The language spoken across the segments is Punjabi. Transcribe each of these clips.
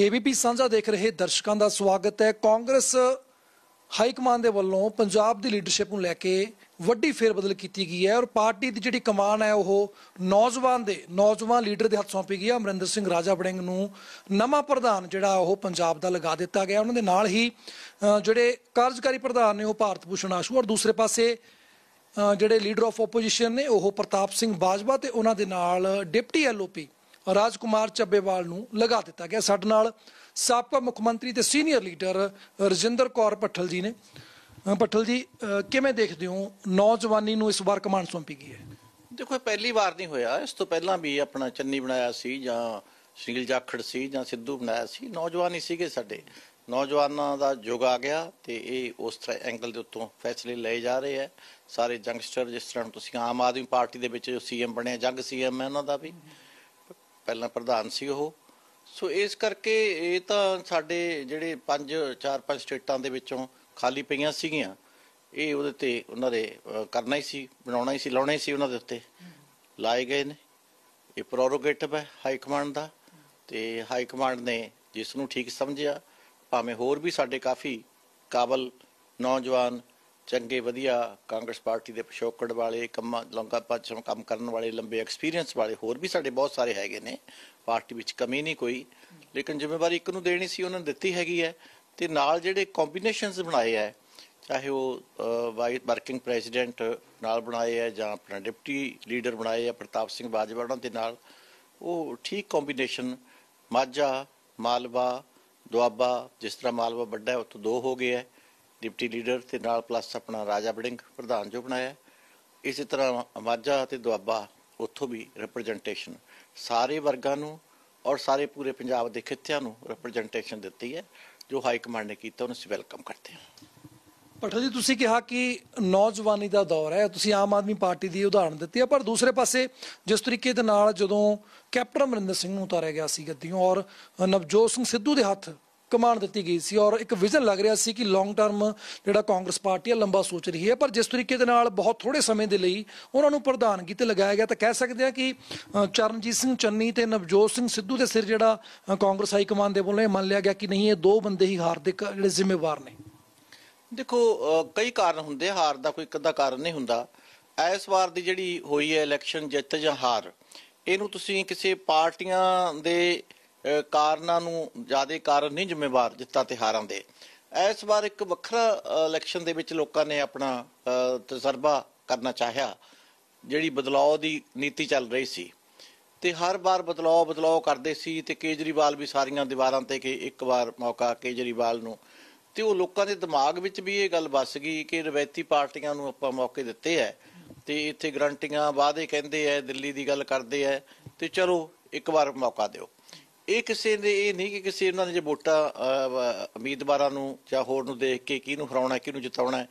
ਏਬੀਪੀ ਸਾਂਝਾ ਦੇਖ ਰਹੇ ਦਰਸ਼ਕਾਂ ਦਾ ਸਵਾਗਤ ਹੈ ਕਾਂਗਰਸ ਹਾਈ ਕਮਾਨ ਦੇ ਵੱਲੋਂ ਪੰਜਾਬ ਦੀ ਲੀਡਰਸ਼ਿਪ ਨੂੰ ਲੈ ਕੇ ਵੱਡੀ ਫੇਰਬਦਲ ਕੀਤੀ ਗਈ ਹੈ ਔਰ ਪਾਰਟੀ ਦੀ ਜਿਹੜੀ ਕਮਾਨ ਹੈ ਉਹ ਨੌਜਵਾਨ ਦੇ ਨੌਜਵਾਨ ਲੀਡਰ ਦੇ ਹੱਥ ਸੌਂਪੀ ਗਈ ਹੈ ਅਮਰਿੰਦਰ ਸਿੰਘ ਰਾਜਾ ਬੜਿੰਗ ਨੂੰ ਨਵਾਂ ਪ੍ਰਧਾਨ ਜਿਹੜਾ ਉਹ ਪੰਜਾਬ ਦਾ ਲਗਾ ਦਿੱਤਾ ਗਿਆ ਉਹਨਾਂ ਦੇ ਨਾਲ ਹੀ ਜਿਹੜੇ ਕਾਰਜਕਾਰੀ ਪ੍ਰਧਾਨ ਨੇ ਉਹ ਭਾਰਤ ਭੂਸ਼ਣ ਆਸ਼ੂ ਔਰ ਦੂਸਰੇ ਪਾਸੇ ਜਿਹੜੇ ਲੀਡਰ ਆਫ ਆਪੋਜੀਸ਼ਨ ਨੇ ਉਹ ਪ੍ਰਤਾਪ ਸਿੰਘ ਬਾਜਵਾ ਤੇ ਉਹਨਾਂ ਦੇ ਨਾਲ ਡਿਪਟੀ ਐਲਓਪੀ ਰਾਜਕੁਮਾਰ ਚੱਬੇਵਾਲ ਨੂੰ ਲਗਾ ਦਿੱਤਾ ਗਿਆ ਸਾਡੇ ਨਾਲ ਸਾਬਕਾ ਮੁੱਖ ਮੰਤਰੀ ਤੇ ਸੀਨੀਅਰ ਲੀਡਰ ਰਜਿੰਦਰ ਕੌਰ ਪੱਠਲ ਜੀ ਨੇ ਪੱਠਲ ਜੀ ਕਿਵੇਂ ਦੇਖਦੇ ਹੋ ਨੌਜਵਾਨੀ ਨੂੰ ਇਸ ਵਾਰ ਕਮਾਂਡ ਸੌਂਪੀ ਗਈ ਹੈ ਦੇਖੋ ਇਹ ਪਹਿਲੀ ਵਾਰ ਨਹੀਂ ਹੋਇਆ ਇਸ ਤੋਂ ਪਹਿਲਾਂ ਵੀ ਆਪਣਾ ਚੰਨੀ ਬਣਾਇਆ ਸੀ ਜਾਂ ਸ਼ੀਲ ਜਾਖੜ ਸੀ ਜਾਂ ਸਿੱਧੂ ਬਣਾਇਆ ਸੀ ਨੌਜਵਾਨੀ ਸੀਗੇ ਸਾਡੇ ਨੌਜਵਾਨਾਂ ਦਾ ਯੁੱਗ ਆ ਗਿਆ ਤੇ ਇਹ ਉਸ ਤਰ੍ਹਾਂ ਐਂਗਲ ਦੇ ਉੱਤੋਂ ਫੈਸਲੇ ਲਏ ਜਾ ਰਹੇ ਆ ਸਾਰੇ ਜੰਗਸਟਰ ਜਿਸ ਤਰ੍ਹਾਂ ਤੁਸੀਂ ਆਮ ਆਦਮੀ ਪਾਰਟੀ ਦੇ ਵਿੱਚ ਜੋ ਸੀਐਮ ਬਣਿਆ ਜੰਗ ਸੀਐਮ ਹੈ ਉਹਨਾਂ ਦਾ ਵੀ ਪਹਿਲਾਂ ਪ੍ਰਧਾਨ ਸੀ ਉਹ ਸੋ ਇਸ ਕਰਕੇ ਇਹ ਤਾਂ ਸਾਡੇ ਜਿਹੜੇ ਪੰਜ ਚਾਰ ਪੰਜ ਸਟੇਟਾਂ ਦੇ ਵਿੱਚੋਂ ਖਾਲੀ ਪਈਆਂ ਸੀਗੀਆਂ ਇਹ ਉਹਦੇ ਤੇ ਉਹਨਾਂ ਦੇ ਕਰਨਾ ਹੀ ਸੀ ਬਣਾਉਣਾ ਹੀ ਸੀ ਲਾਉਣਾ ਹੀ ਸੀ ਉਹਨਾਂ ਦੇ ਉੱਤੇ ਲਾਏ ਗਏ ਨੇ ਇਹ ਪ੍ਰੋਰੋਗੇਟਿਵ ਹੈ ਹਾਈ ਕਮਾਂਡ ਦਾ ਤੇ ਹਾਈ ਕਮਾਂਡ ਨੇ ਜਿਸ ਨੂੰ ਠੀਕ ਸਮਝਿਆ ਭਾਵੇਂ ਹੋਰ ਵੀ ਸਾਡੇ ਕਾਫੀ ਕਾਬਲ ਨੌਜਵਾਨ ਚੰਗੇ ਵਧੀਆ ਕਾਂਗਰਸ ਪਾਰਟੀ ਦੇ ਪਿਛੋਕੜ ਵਾਲੇ ਕੰਮਾਂ ਲੰਗਾ ਪਾਚਮ ਕੰਮ ਕਰਨ ਵਾਲੇ ਲੰਬੇ ਐਕਸਪੀਰੀਅੰਸ ਵਾਲੇ ਹੋਰ ਵੀ ਸਾਡੇ ਬਹੁਤ ਸਾਰੇ ਹੈਗੇ ਨੇ ਪਾਰਟੀ ਵਿੱਚ ਕਮੀ ਨਹੀਂ ਕੋਈ ਲੇਕਿਨ ਜ਼ਿੰਮੇਵਾਰੀ ਇੱਕ ਨੂੰ ਦੇਣੀ ਸੀ ਉਹਨਾਂ ਨੇ ਦਿੱਤੀ ਹੈਗੀ ਹੈ ਤੇ ਨਾਲ ਜਿਹੜੇ ਕੰਬੀਨੇਸ਼ਨਸ ਬਣਾਏ ਹੈ ਚਾਹੇ ਉਹ ਵਾਈਸ ਵਰਕਿੰਗ ਪ੍ਰੈਜ਼ੀਡੈਂਟ ਨਾਲ ਬਣਾਏ ਹੈ ਜਾਂ ਆਪਣਾ ਡਿਪਟੀ ਲੀਡਰ ਬਣਾਏ ਆ ਪ੍ਰਤਾਪ ਸਿੰਘ ਬਾਜਵਾ ਉਹਨਾਂ ਦੇ ਨਾਲ ਉਹ ਠੀਕ ਕੰਬੀਨੇਸ਼ਨ ਮਾਝਾ ਮਾਲਵਾ ਦੁਆਬਾ ਜਿਸ ਤਰ੍ਹਾਂ ਮਾਲਵਾ ਵੱਡਾ ਹੈ ਉਹ ਤੋਂ ਦੋ ਹੋ ਗਏ ਹੈ ਡਿਪਟੀ ਲੀਡਰ ਤੇ ਨਾਲ ਪਲੱਸ ਆਪਣਾ ਰਾਜਾ ਬੜਿੰਗ ਪ੍ਰਧਾਨ ਜੋ ਬਣਾਇਆ ਇਸੇ ਤਰ੍ਹਾਂ ਮਾਝਾ ਤੇ ਦੁਆਬਾ ਉੱਥੋਂ ਵੀ ਰਿਪਰੈਜ਼ੈਂਟੇਸ਼ਨ ਸਾਰੇ ਵਰਗਾਂ ਨੂੰ ਔਰ ਸਾਰੇ ਪੂਰੇ ਪੰਜਾਬ ਦੇ ਖਿੱਤਿਆਂ ਨੂੰ ਰਿਪਰੈਜ਼ੈਂਟੇਸ਼ਨ ਦਿੱਤੀ ਹੈ ਜੋ ਹਾਈ ਕਮਾਂਡ ਨੇ ਕੀਤਾ ਉਹਨੂੰ ਅਸੀਂ ਵੈਲਕਮ ਕਰਦੇ ਹਾਂ ਪਟਲ ਜੀ ਤੁਸੀਂ ਕਿਹਾ ਕਿ ਨੌਜਵਾਨੀ ਦਾ ਦੌਰ ਹੈ ਤੁਸੀਂ ਆਮ ਆਦਮੀ ਪਾਰਟੀ ਦੀ ਉਦਾਹਰਣ ਦਿੱਤੀ ਹੈ ਪਰ ਦੂਸਰੇ ਪਾਸੇ ਜਿਸ ਤਰੀਕੇ ਦੇ ਨਾਲ ਜਦੋਂ ਕੈਪਟਨ ਅਮਰਿੰਦਰ ਸਿੰਘ ਨੂੰ ਉਤਾਰਿਆ ਗਿਆ ਸੀ ਗੱਦੀੋਂ ਔਰ ਨਵਜੋਤ ਸਿੰਘ ਸਿੱਧੂ ਦੇ ਹੱਥ ਕਮਾਂਡ ਦਿੱਤੀ ਗਈ ਸੀ ਔਰ ਇੱਕ ਵਿਜ਼ਨ ਲੱਗ ਰਿਹਾ ਸੀ ਕਿ ਲੌਂਗ ਟਰਮ ਜਿਹੜਾ ਕਾਂਗਰਸ ਪਾਰਟੀ ਆ ਲੰਬਾ ਸੋਚ ਰਹੀ ਹੈ ਪਰ ਜਿਸ ਤਰੀਕੇ ਦੇ ਨਾਲ ਬਹੁਤ ਥੋੜੇ ਸਮੇਂ ਦੇ ਲਈ ਉਹਨਾਂ ਨੂੰ ਪ੍ਰਧਾਨਗੀ ਤੇ ਲਗਾਇਆ ਗਿਆ ਤਾਂ ਕਹਿ ਸਕਦੇ ਆ ਕਿ ਚਰਨਜੀਤ ਸਿੰਘ ਚੰਨੀ ਤੇ ਨਵਜੋਤ ਸਿੰਘ ਸਿੱਧੂ ਦੇ ਸਿਰ ਜਿਹੜਾ ਕਾਂਗਰਸ ਹਾਈ ਕਮਾਂਡ ਦੇ ਵੱਲੋਂ ਇਹ ਮੰਨ ਲਿਆ ਗਿਆ ਕਿ ਨਹੀਂ ਇਹ ਦੋ ਬੰਦੇ ਹੀ ਹਾਰ ਦੇ ਜਿਹੜੇ ਜ਼ਿੰਮੇਵਾਰ ਨੇ ਦੇਖੋ ਕਈ ਕਾਰਨ ਹੁੰਦੇ ਹਾਰ ਦਾ ਕੋਈ ਇੱਕ ਅੱਧਾ ਕਾਰਨ ਨਹੀਂ ਹੁੰਦਾ ਇਸ ਵਾਰ ਦੀ ਜਿਹੜੀ ਹੋਈ ਹੈ ਇਲੈਕਸ਼ਨ ਜਿੱਤ ਜਾਂ ਹਾਰ ਇਹਨੂੰ ਤੁਸੀਂ ਕਿਸੇ ਪਾਰਟੀਆਂ ਦੇ ਕਾਰਨਾਂ ਨੂੰ ਜਿਆਦਾ ਕਾਰਨ ਨਹੀਂ ਜ਼ਿੰਮੇਵਾਰ ਦਿੱਤਾ ਤਿਹਾਰਾਂ ਦੇ ਇਸ ਵਾਰ ਇੱਕ ਵੱਖਰਾ ਇਲੈਕਸ਼ਨ ਦੇ ਵਿੱਚ ਲੋਕਾਂ ਨੇ ਆਪਣਾ ਤਜਰਬਾ ਕਰਨਾ ਚਾਹਿਆ ਜਿਹੜੀ ਬਦਲਾਅ ਦੀ ਨੀਤੀ ਚੱਲ ਰਹੀ ਸੀ ਤੇ ਹਰ ਵਾਰ ਬਦਲਾਅ ਬਦਲਾਅ ਕਰਦੇ ਸੀ ਤੇ ਕੇਜਰੀਵਾਲ ਵੀ ਸਾਰੀਆਂ ਦੀਵਾਰਾਂ ਤੇ ਕਿ ਇੱਕ ਵਾਰ ਮੌਕਾ ਕੇਜਰੀਵਾਲ ਨੂੰ ਤੇ ਉਹ ਲੋਕਾਂ ਦੇ ਦਿਮਾਗ ਵਿੱਚ ਵੀ ਇਹ ਗੱਲ ਵੱਸ ਗਈ ਕਿ ਰਵੈਤੀ ਪਾਰਟੀਆਂ ਨੂੰ ਆਪਾਂ ਮੌਕੇ ਦਿੱਤੇ ਐ ਤੇ ਇੱਥੇ ਗਰੰਟੀਆਂ ਵਾਅਦੇ ਕਹਿੰਦੇ ਐ ਦਿੱਲੀ ਦੀ ਗੱਲ ਕਰਦੇ ਐ ਤੇ ਚਲੋ ਇੱਕ ਵਾਰ ਮੌਕਾ ਦਿਓ ਇਹ ਕਿਸੇ ਦੇ ਇਹ ਨਹੀਂ ਕਿ ਕਿਸੇ ਉਹਨਾਂ ਨੇ ਜੇ ਵੋਟਾਂ ਉਮੀਦਵਾਰਾਂ ਨੂੰ ਜਾਂ ਹੋਰ ਨੂੰ ਦੇਖ ਕੇ ਕਿਹਨੂੰ ਹਰਾਉਣਾ ਕਿਹਨੂੰ ਜਿਤਾਉਣਾ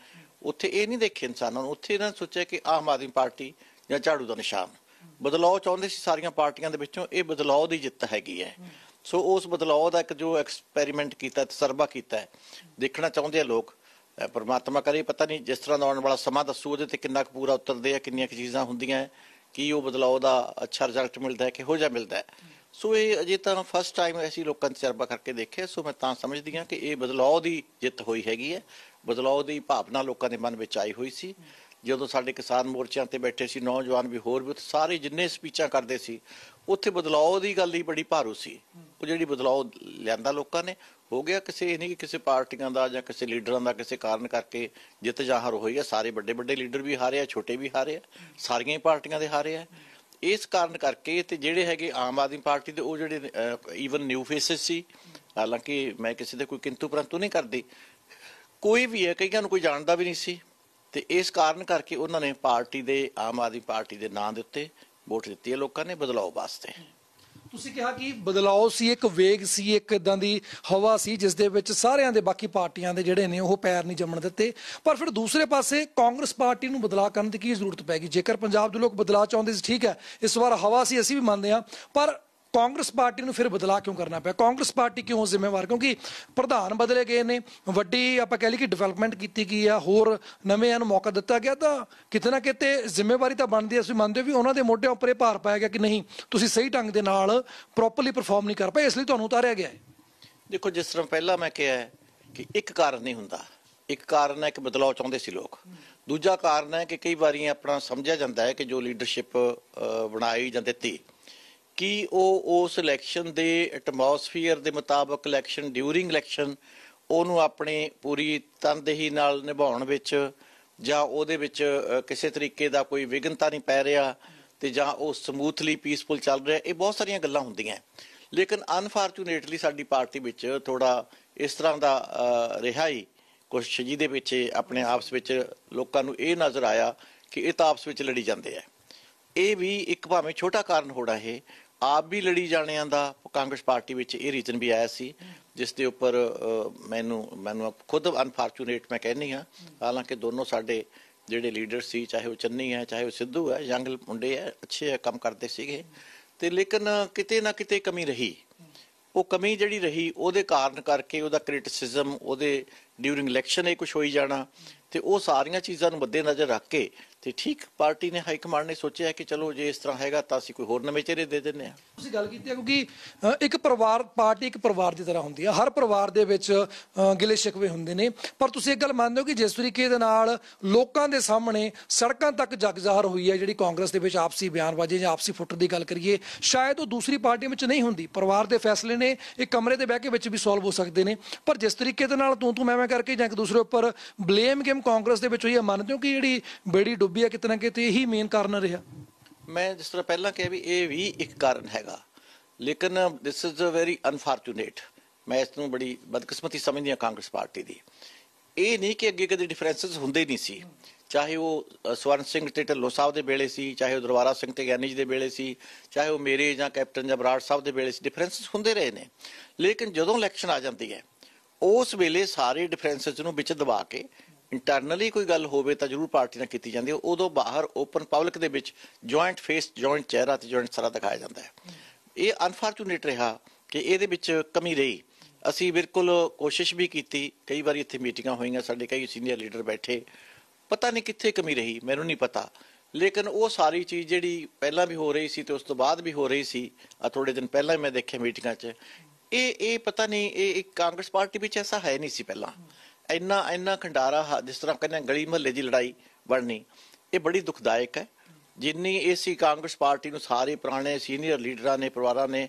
ਉੱਥੇ ਇਹ ਨਹੀਂ ਦੇਖੇ ਇਨਸਾਨਾਂ ਨੂੰ ਉੱਥੇ ਇਹਨਾਂ ਨੇ ਸੋਚਿਆ ਕਿ ਆਮ ਆਦਮੀ ਪਾਰਟੀ ਜਾਂ ਝਾੜੂ ਦਾ ਨਿਸ਼ਾਨ ਬਦਲਾਅ ਚਾਹੁੰਦੇ ਸੀ ਸਾਰੀਆਂ ਪਾਰਟੀਆਂ ਦੇ ਵਿੱਚੋਂ ਇਹ ਬਦਲਾਅ ਦੀ ਜਿੱਤ ਹੈਗੀ ਹੈ ਸੋ ਉਸ ਬਦਲਾਅ ਦਾ ਇੱਕ ਜੋ ਐਕਸਪੈਰੀਮੈਂਟ ਕੀਤਾ ਤਸਰਬਾ ਕੀਤਾ ਦੇਖਣਾ ਚਾਹੁੰਦੇ ਆ ਲੋਕ ਪਰਮਾਤਮਾ ਕਰੇ ਪਤਾ ਨਹੀਂ ਜਿਸ ਤਰ੍ਹਾਂ ਦਾ ਆਉਣ ਵਾਲਾ ਸਮਾਂ ਦੱਸੂ ਉਹਦੇ ਤੇ ਕਿੰਨਾ ਕੁ ਪੂਰਾ ਉਤਰਦੇ ਆ ਕਿੰਨੀਆਂ ਕੁ ਚੀਜ਼ਾਂ ਹੁੰਦੀਆਂ ਕੀ ਉਹ ਬਦਲਾਅ ਦਾ ਅੱਛਾ ਰਿਜ਼ਲਟ ਮਿਲਦਾ ਹੈ ਕਿ ਹੋ ਜਾ ਮਿਲਦਾ ਹੈ ਸੋ ਇਹ ਅਜੇ ਤਾਂ ਫਸਟ ਟਾਈਮ ਐਸੀ ਲੋਕਾਂ ਤਜਰਬਾ ਕਰਕੇ ਦੇਖਿਆ ਸੋ ਮੈਂ ਤਾਂ ਸਮਝਦੀ ਹਾਂ ਕਿ ਇਹ ਬਦਲਾਅ ਦੀ ਜਿੱਤ ਹੋਈ ਹੈਗੀ ਹੈ ਬਦਲਾਅ ਦੀ ਭਾਵਨਾ ਲੋਕਾਂ ਦੇ ਮਨ ਵਿੱਚ ਆਈ ਹੋਈ ਸੀ ਜਦੋਂ ਸਾਡੇ ਕਿਸਾਨ ਮੋਰਚਿਆਂ ਤੇ ਬੈਠੇ ਸੀ ਨੌਜਵਾਨ ਵੀ ਹੋਰ ਵੀ ਸਾਰੇ ਜਿੰਨੇ ਸਪੀਚਾਂ ਕਰਦੇ ਸੀ ਉੱਥੇ ਬਦਲਾਅ ਦੀ ਗੱਲ ਹੀ ਬੜੀ ਭਾਰੂ ਸੀ ਉਹ ਜਿਹੜੀ ਬਦਲਾਅ ਲਿਆਂਦਾ ਲੋਕਾਂ ਨੇ ਹੋ ਗਿਆ ਕਿਸੇ ਇਹ ਨਹੀਂ ਕਿ ਕਿਸੇ ਪਾਰਟੀਆਂ ਦਾ ਜਾਂ ਕਿਸੇ ਲੀਡਰਾਂ ਦਾ ਕਿਸੇ ਕਾਰਨ ਕਰਕੇ ਜਿੱਤ ਜਾਹਰ ਹੋਈ ਹੈ ਸਾਰੇ ਵੱਡੇ ਵੱਡੇ ਲੀਡਰ ਵੀ ਹਾਰੇ ਆ ਛੋਟੇ ਵੀ ਹਾਰੇ ਆ ਸਾਰੀਆਂ ਪਾਰਟੀਆਂ ਦੇ ਹਾਰੇ ਆ ਇਸ ਕਾਰਨ ਕਰਕੇ ਤੇ ਜਿਹੜੇ ਹੈਗੇ ਆਮ ਆਦਮੀ ਪਾਰਟੀ ਦੇ ਉਹ ਜਿਹੜੇ ਈਵਨ ਨਿਊ ਫੇਸਸ ਸੀ ਹਾਲਾਂਕਿ ਮੈਂ ਕਿਸੇ ਦੇ ਕੋਈ ਕਿੰਤੂ ਪਰੰਤੂ ਨਹੀਂ ਕਰਦੀ ਕੋਈ ਵੀ ਹੈ ਕਈਆਂ ਨੂੰ ਕੋਈ ਜਾਣਦਾ ਵੀ ਨਹੀਂ ਸੀ ਤੇ ਇਸ ਕਾਰਨ ਕਰਕੇ ਉਹਨਾਂ ਨੇ ਪਾਰਟੀ ਦੇ ਆਮ ਆਦਮੀ ਪਾਰਟੀ ਦੇ ਨਾਂ ਦੇ ਉੱਤੇ ਵੋਟ ਦਿੱਤੀ ਹੈ ਲੋਕਾਂ ਨੇ ਬਦਲਾਅ ਵਾਸਤੇ ਤੁਸੀਂ ਕਿਹਾ ਕਿ ਬਦਲਾਅ ਸੀ ਇੱਕ ਵੇਗ ਸੀ ਇੱਕ ਇਦਾਂ ਦੀ ਹਵਾ ਸੀ ਜਿਸ ਦੇ ਵਿੱਚ ਸਾਰਿਆਂ ਦੇ ਬਾਕੀ ਪਾਰਟੀਆਂ ਦੇ ਜਿਹੜੇ ਨੇ ਉਹ ਪੈਰ ਨਹੀਂ ਜੰਮਣ ਦਿੱਤੇ ਪਰ ਫਿਰ ਦੂਸਰੇ ਪਾਸੇ ਕਾਂਗਰਸ ਪਾਰਟੀ ਨੂੰ ਬਦਲਾਅ ਕਰਨ ਦੀ ਕੀ ਜ਼ਰੂਰਤ ਪੈ ਗਈ ਜੇਕਰ ਪੰਜਾਬ ਦੇ ਲੋਕ ਬਦਲਾਅ ਚਾਹੁੰਦੇ ਸੀ ਠੀਕ ਹੈ ਇਸ ਵਾਰ ਹਵਾ ਸੀ ਅਸੀਂ ਵੀ ਮੰਨਦੇ ਹਾਂ ਪਰ ਕਾਂਗਰਸ ਪਾਰਟੀ ਨੂੰ ਫਿਰ ਬਦਲਾ ਕਿਉਂ ਕਰਨਾ ਪਿਆ ਕਾਂਗਰਸ ਪਾਰਟੀ ਕਿਉਂ ਜ਼ਿੰਮੇਵਾਰ ਕਿਉਂਕਿ ਪ੍ਰਧਾਨ ਬਦਲੇ ਗਏ ਨੇ ਵੱਡੀ ਆਪਾਂ ਕਹਿ ਲਈ ਕਿ ਡਿਵੈਲਪਮੈਂਟ ਕੀਤੀ ਗਈ ਆ ਹੋਰ ਨਵੇਂ ਨੂੰ ਮੌਕਾ ਦਿੱਤਾ ਗਿਆ ਤਾਂ ਕਿਤਨਾ ਕਿਤੇ ਜ਼ਿੰਮੇਵਾਰੀ ਤਾਂ ਬਣਦੀ ਐ ਅਸੀਂ ਮੰਨਦੇ ਵੀ ਉਹਨਾਂ ਦੇ ਮੋਢਿਆਂ ਉੱਪਰ ਇਹ ਭਾਰ ਪਾਇਆ ਗਿਆ ਕਿ ਨਹੀਂ ਤੁਸੀਂ ਸਹੀ ਢੰਗ ਦੇ ਨਾਲ ਪ੍ਰੋਪਰਲੀ ਪਰਫਾਰਮ ਨਹੀਂ ਕਰ ਪਾਏ ਇਸ ਲਈ ਤੁਹਾਨੂੰ ਉਤਾਰਿਆ ਗਿਆ ਹੈ ਦੇਖੋ ਜਿਸ ਤਰ੍ਹਾਂ ਪਹਿਲਾਂ ਮੈਂ ਕਿਹਾ ਹੈ ਕਿ ਇੱਕ ਕਾਰਨ ਨਹੀਂ ਹੁੰਦਾ ਇੱਕ ਕਾਰਨ ਹੈ ਕਿ ਬਦਲਾਅ ਚਾਹੁੰਦੇ ਸੀ ਲੋਕ ਦੂਜਾ ਕਾਰਨ ਹੈ ਕਿ ਕਈ ਵਾਰੀ ਆਪਣਾ ਸਮਝਿਆ ਜਾਂਦਾ ਹੈ ਕਿ ਜੋ ਲੀਡਰਸ਼ਿਪ ਬਣਾਈ ਜਾਂ ਦਿੱਤੀ ਕੀ ਉਹ ਉਸ ਇਲੈਕਸ਼ਨ ਦੇ ਐਟਮੋਸਫੀਅਰ ਦੇ ਮੁਤਾਬਕ ਇਲੈਕਸ਼ਨ ਡਿਊਰਿੰਗ ਇਲੈਕਸ਼ਨ ਉਹਨੂੰ ਆਪਣੇ ਪੂਰੀ ਤਨਦੇਹੀ ਨਾਲ ਨਿਭਾਉਣ ਵਿੱਚ ਜਾਂ ਉਹਦੇ ਵਿੱਚ ਕਿਸੇ ਤਰੀਕੇ ਦਾ ਕੋਈ ਵਿਗਨਤਾ ਨਹੀਂ ਪੈ ਰਿਹਾ ਤੇ ਜਾਂ ਉਹ ਸਮੂਥਲੀ ਪੀਸਫੁਲ ਚੱਲ ਰਿਹਾ ਇਹ ਬਹੁਤ ਸਾਰੀਆਂ ਗੱਲਾਂ ਹੁੰਦੀਆਂ ਲੇਕਿਨ ਅਨਫੋਰਚੂਨੇਟਲੀ ਸਾਡੀ ਪਾਰਟੀ ਵਿੱਚ ਥੋੜਾ ਇਸ ਤਰ੍ਹਾਂ ਦਾ ਰਿਹਾ ਹੀ ਕੁਝ ਦੇ ਪਿੱਛੇ ਆਪਣੇ ਆਪਸ ਵਿੱਚ ਲੋਕਾਂ ਨੂੰ ਇਹ ਨਜ਼ਰ ਆਇਆ ਕਿ ਇਹ ਤਾਂ ਆਪਸ ਵਿੱਚ ਲੜੀ ਜਾਂਦੇ ਆ ਇਹ ਵੀ ਇੱਕ ਭਾਵੇਂ ਛੋਟਾ ਕਾਰਨ ਹੋਣਾ ਹੈ ਆਪ ਵੀ ਲੜੀ ਜਾਣਿਆਂ ਦਾ ਕਾਂਗਰਸ ਪਾਰਟੀ ਵਿੱਚ ਇਹ ਰੀਜ਼ਨ ਵੀ ਆਇਆ ਸੀ ਜਿਸ ਦੇ ਉੱਪਰ ਮੈਨੂੰ ਮੈਨੂੰ ਖੁਦ ਅਨਫੋਰਚੂਨੇਟ ਮੈਂ ਕਹਿੰਨੀ ਆ ਹਾਲਾਂਕਿ ਦੋਨੋਂ ਸਾਡੇ ਜਿਹੜੇ ਲੀਡਰ ਸੀ ਚਾਹੇ ਉਹ ਚੰਨੀ ਹੈ ਚਾਹੇ ਉਹ ਸਿੱਧੂ ਹੈ ਯੰਗ ਮੁੰਡੇ ਹੈ ਅੱਛੇ ਕੰਮ ਕਰਦੇ ਸੀਗੇ ਤੇ ਲੇਕਿਨ ਕਿਤੇ ਨਾ ਕਿਤੇ ਕਮੀ ਰਹੀ ਉਹ ਕਮੀ ਜਿਹੜੀ ਰਹੀ ਉਹਦੇ ਕਾਰਨ ਕਰਕੇ ਉਹਦਾ ਕ੍ਰਿਟਿਸਿਜ਼ਮ ਉਹਦੇ ਡਿਊਰਿੰਗ ਇਲੈਕਸ਼ਨ ਇਹ ਕੁਝ ਹੋਈ ਜਾਣਾ ਤੇ ਉਹ ਸਾਰੀਆਂ ਚੀਜ਼ਾਂ ਨੂੰ ਮੱਦੇ ਨਜ਼ਰ ਰੱਖ ਕੇ ਤੇ ਠੀਕ ਪਾਰਟੀ ਨੇ ਹਾਈ ਕਮਾਂਡ ਨੇ ਸੋਚਿਆ ਕਿ ਚਲੋ ਜੇ ਇਸ ਤਰ੍ਹਾਂ ਹੈਗਾ ਤਾਂ ਅਸੀਂ ਕੋਈ ਹੋਰ ਨਵੇਂ ਚਿਹਰੇ ਦੇ ਦਿੰਨੇ ਆ ਤੁਸੀਂ ਗੱਲ ਕੀਤੀ ਹੈ ਕਿਉਂਕਿ ਇੱਕ ਪਰਿਵਾਰ ਪਾਰਟੀ ਇੱਕ ਪਰਿਵਾਰ ਦੀ ਤਰ੍ਹਾਂ ਹੁੰਦੀ ਹੈ ਹਰ ਪਰਿਵਾਰ ਦੇ ਵਿੱਚ ਗਿਲੇ ਸ਼ਿਕਵੇ ਹੁੰਦੇ ਨੇ ਪਰ ਤੁਸੀਂ ਇੱਕ ਗੱਲ ਮੰਨਦੇ ਹੋ ਕਿ ਜਿਸ ਤਰੀਕੇ ਦੇ ਨਾਲ ਲੋਕਾਂ ਦੇ ਸਾਹਮਣੇ ਸੜਕਾਂ ਤੱਕ ਜਗਜ਼ਾਹਰ ਹੋਈ ਹੈ ਜਿਹੜੀ ਕਾਂਗਰਸ ਦੇ ਵਿੱਚ ਆਪਸੀ ਬਿਆਨਬਾਜ਼ੀ ਜਾਂ ਆਪਸੀ ਫੁੱਟ ਦੀ ਗੱਲ ਕਰੀਏ ਸ਼ਾਇਦ ਉਹ ਦੂਸਰੀ ਪਾਰਟੀ ਵਿੱਚ ਨਹੀਂ ਹੁੰਦੀ ਪਰਿਵਾਰ ਦੇ ਫੈਸਲੇ ਨੇ ਇਹ ਕਮਰੇ ਦੇ ਬਹਿ ਕੇ ਵਿੱਚ ਵੀ ਸੋਲਵ ਹੋ ਸਕਦੇ ਨੇ ਪਰ ਜਿਸ ਤਰੀਕੇ ਦੇ ਨਾਲ ਤੂੰ ਤੂੰ ਮੈਂ ਮੈਂ ਕਰਕੇ ਜਾਂ ਇੱਕ ਦੂਸਰੇ ਉੱਪਰ ਬਲੇਮ ਗੇਮ ਕਾਂਗਰਸ ਦੇ ਵਿੱਚ ਹੋਈ ਹੈ ਮੰਨਦੇ ਹੋ ਕਿ ਜਿਹੜੀ ਬੇੜੀ ਡੁੱਬੀ ਹੈ ਕਿਤਨਾ ਕਿਤੇ ਇਹੀ ਮੇਨ ਕਾਰਨ ਰਿਹਾ ਮੈਂ ਜਿਸ ਤਰ੍ਹਾਂ ਪਹਿਲਾਂ ਕਿਹਾ ਵੀ ਇਹ ਵੀ ਇੱਕ ਕਾਰਨ ਹੈਗਾ ਲੇਕਿਨ this is a very unfortunate ਮੈਂ ਇਸ ਨੂੰ ਬੜੀ ਬਦਕਿਸਮਤੀ ਸਮਝਦੀ ਹਾਂ ਕਾਂਗਰਸ ਪਾਰਟੀ ਦੀ ਇਹ ਨਹੀਂ ਕਿ ਅੱਗੇ ਕਦੇ ਡਿਫਰੈਂਸਸ ਹੁੰਦੇ ਨਹੀਂ ਸੀ ਚਾਹੇ ਉਹ ਸਵਰਨ ਸਿੰਘ ਤੇ ਢੱਲੋ ਸਾਹਿਬ ਦੇ ਵੇਲੇ ਸੀ ਚਾਹੇ ਉਹ ਦਰਵਾਰਾ ਸਿੰਘ ਤੇ ਗਿਆਨੀ ਜੀ ਦੇ ਵੇਲੇ ਸੀ ਚਾਹੇ ਉਹ ਮੇਰੇ ਜਾਂ ਕੈਪਟਨ ਬਰਾੜ ਸਾਹਿਬ ਦੇ ਵੇਲੇ ਸੀ ਡਿਫਰੈਂਸਸ ਹੁੰਦੇ ਰਹੇ ਨੇ ਲੇਕਿਨ ਜਦੋਂ ਇਲੈਕਸ਼ਨ ਆ ਜਾਂਦੀ ਹੈ ਉਸ ਵੇਲੇ ਸਾਰੇ ਡਿਫਰੈਂਸਸ ਨੂੰ ਵਿੱਚ ਦਬਾ ਕੇ ਇੰਟਰਨਲੀ ਕੋਈ ਗੱਲ ਹੋਵੇ ਤਾਂ ਜ਼ਰੂਰ ਪਾਰਟੀ ਨਾਲ ਕੀਤੀ ਜਾਂਦੀ ਹੈ ਉਦੋਂ ਬਾਹਰ ਓਪਨ ਪਬਲਿਕ ਦੇ ਵਿੱਚ ਜੁਆਇੰਟ ਫੇਸ ਜੁਆਇੰਟ ਚਿਹਰਾ ਤੇ ਜੁਆਇੰਟ ਸਾਰਾ ਦਿਖਾਇਆ ਜਾਂਦਾ ਹੈ ਇਹ ਅਨਫੋਰਚੂਨੇਟ ਰਿਹਾ ਕਿ ਇਹਦੇ ਵਿੱਚ ਕਮੀ ਰਹੀ ਅਸੀਂ ਬਿਲਕੁਲ ਕੋਸ਼ਿਸ਼ ਵੀ ਕੀਤੀ ਕਈ ਵਾਰੀ ਇੱਥੇ ਮੀਟਿੰਗਾਂ ਹੋਈਆਂ ਸਾਡੇ ਕਈ ਸੀਨੀਅਰ ਲੀਡਰ ਬੈਠੇ ਪਤਾ ਨਹੀਂ ਕਿੱਥੇ ਕਮੀ ਰਹੀ ਮੈਨੂੰ ਨਹੀਂ ਪਤਾ ਲੇਕਿਨ ਉਹ ਸਾਰੀ ਚੀਜ਼ ਜਿਹੜੀ ਪਹਿਲਾਂ ਵੀ ਹੋ ਰਹੀ ਸੀ ਤੇ ਉਸ ਤੋਂ ਬਾਅਦ ਵੀ ਹੋ ਰਹੀ ਸੀ ਆ ਥੋੜੇ ਦਿਨ ਪਹਿਲਾਂ ਹੀ ਮੈਂ ਦੇਖਿਆ ਮੀਟਿੰਗਾਂ 'ਚ ਇਹ ਇਹ ਪਤਾ ਨਹੀਂ ਇਹ ਕਾਂਗਰਸ ਪਾਰਟੀ ਵਿੱਚ ਐਸਾ ਹੈ ਨਹੀਂ ਸੀ ਪਹਿਲਾਂ ਇੰਨਾ ਇੰਨਾ ਖੰਡਾਰਾ ਜਿਸ ਤਰ੍ਹਾਂ ਕਹਿੰਦੇ ਗਲੀ ਮਹੱਲੇ ਦੀ ਲੜਾਈ ਬਣਨੀ ਇਹ ਬੜੀ ਦੁਖਦਾਇਕ ਹੈ ਜਿੰਨੀ ਏਸੀ ਕਾਂਗਰਸ ਪਾਰਟੀ ਨੂੰ ਸਾਰੇ ਪੁਰਾਣੇ ਸੀਨੀਅਰ ਲੀਡਰਾਂ ਨੇ ਪਰਿਵਾਰਾਂ ਨੇ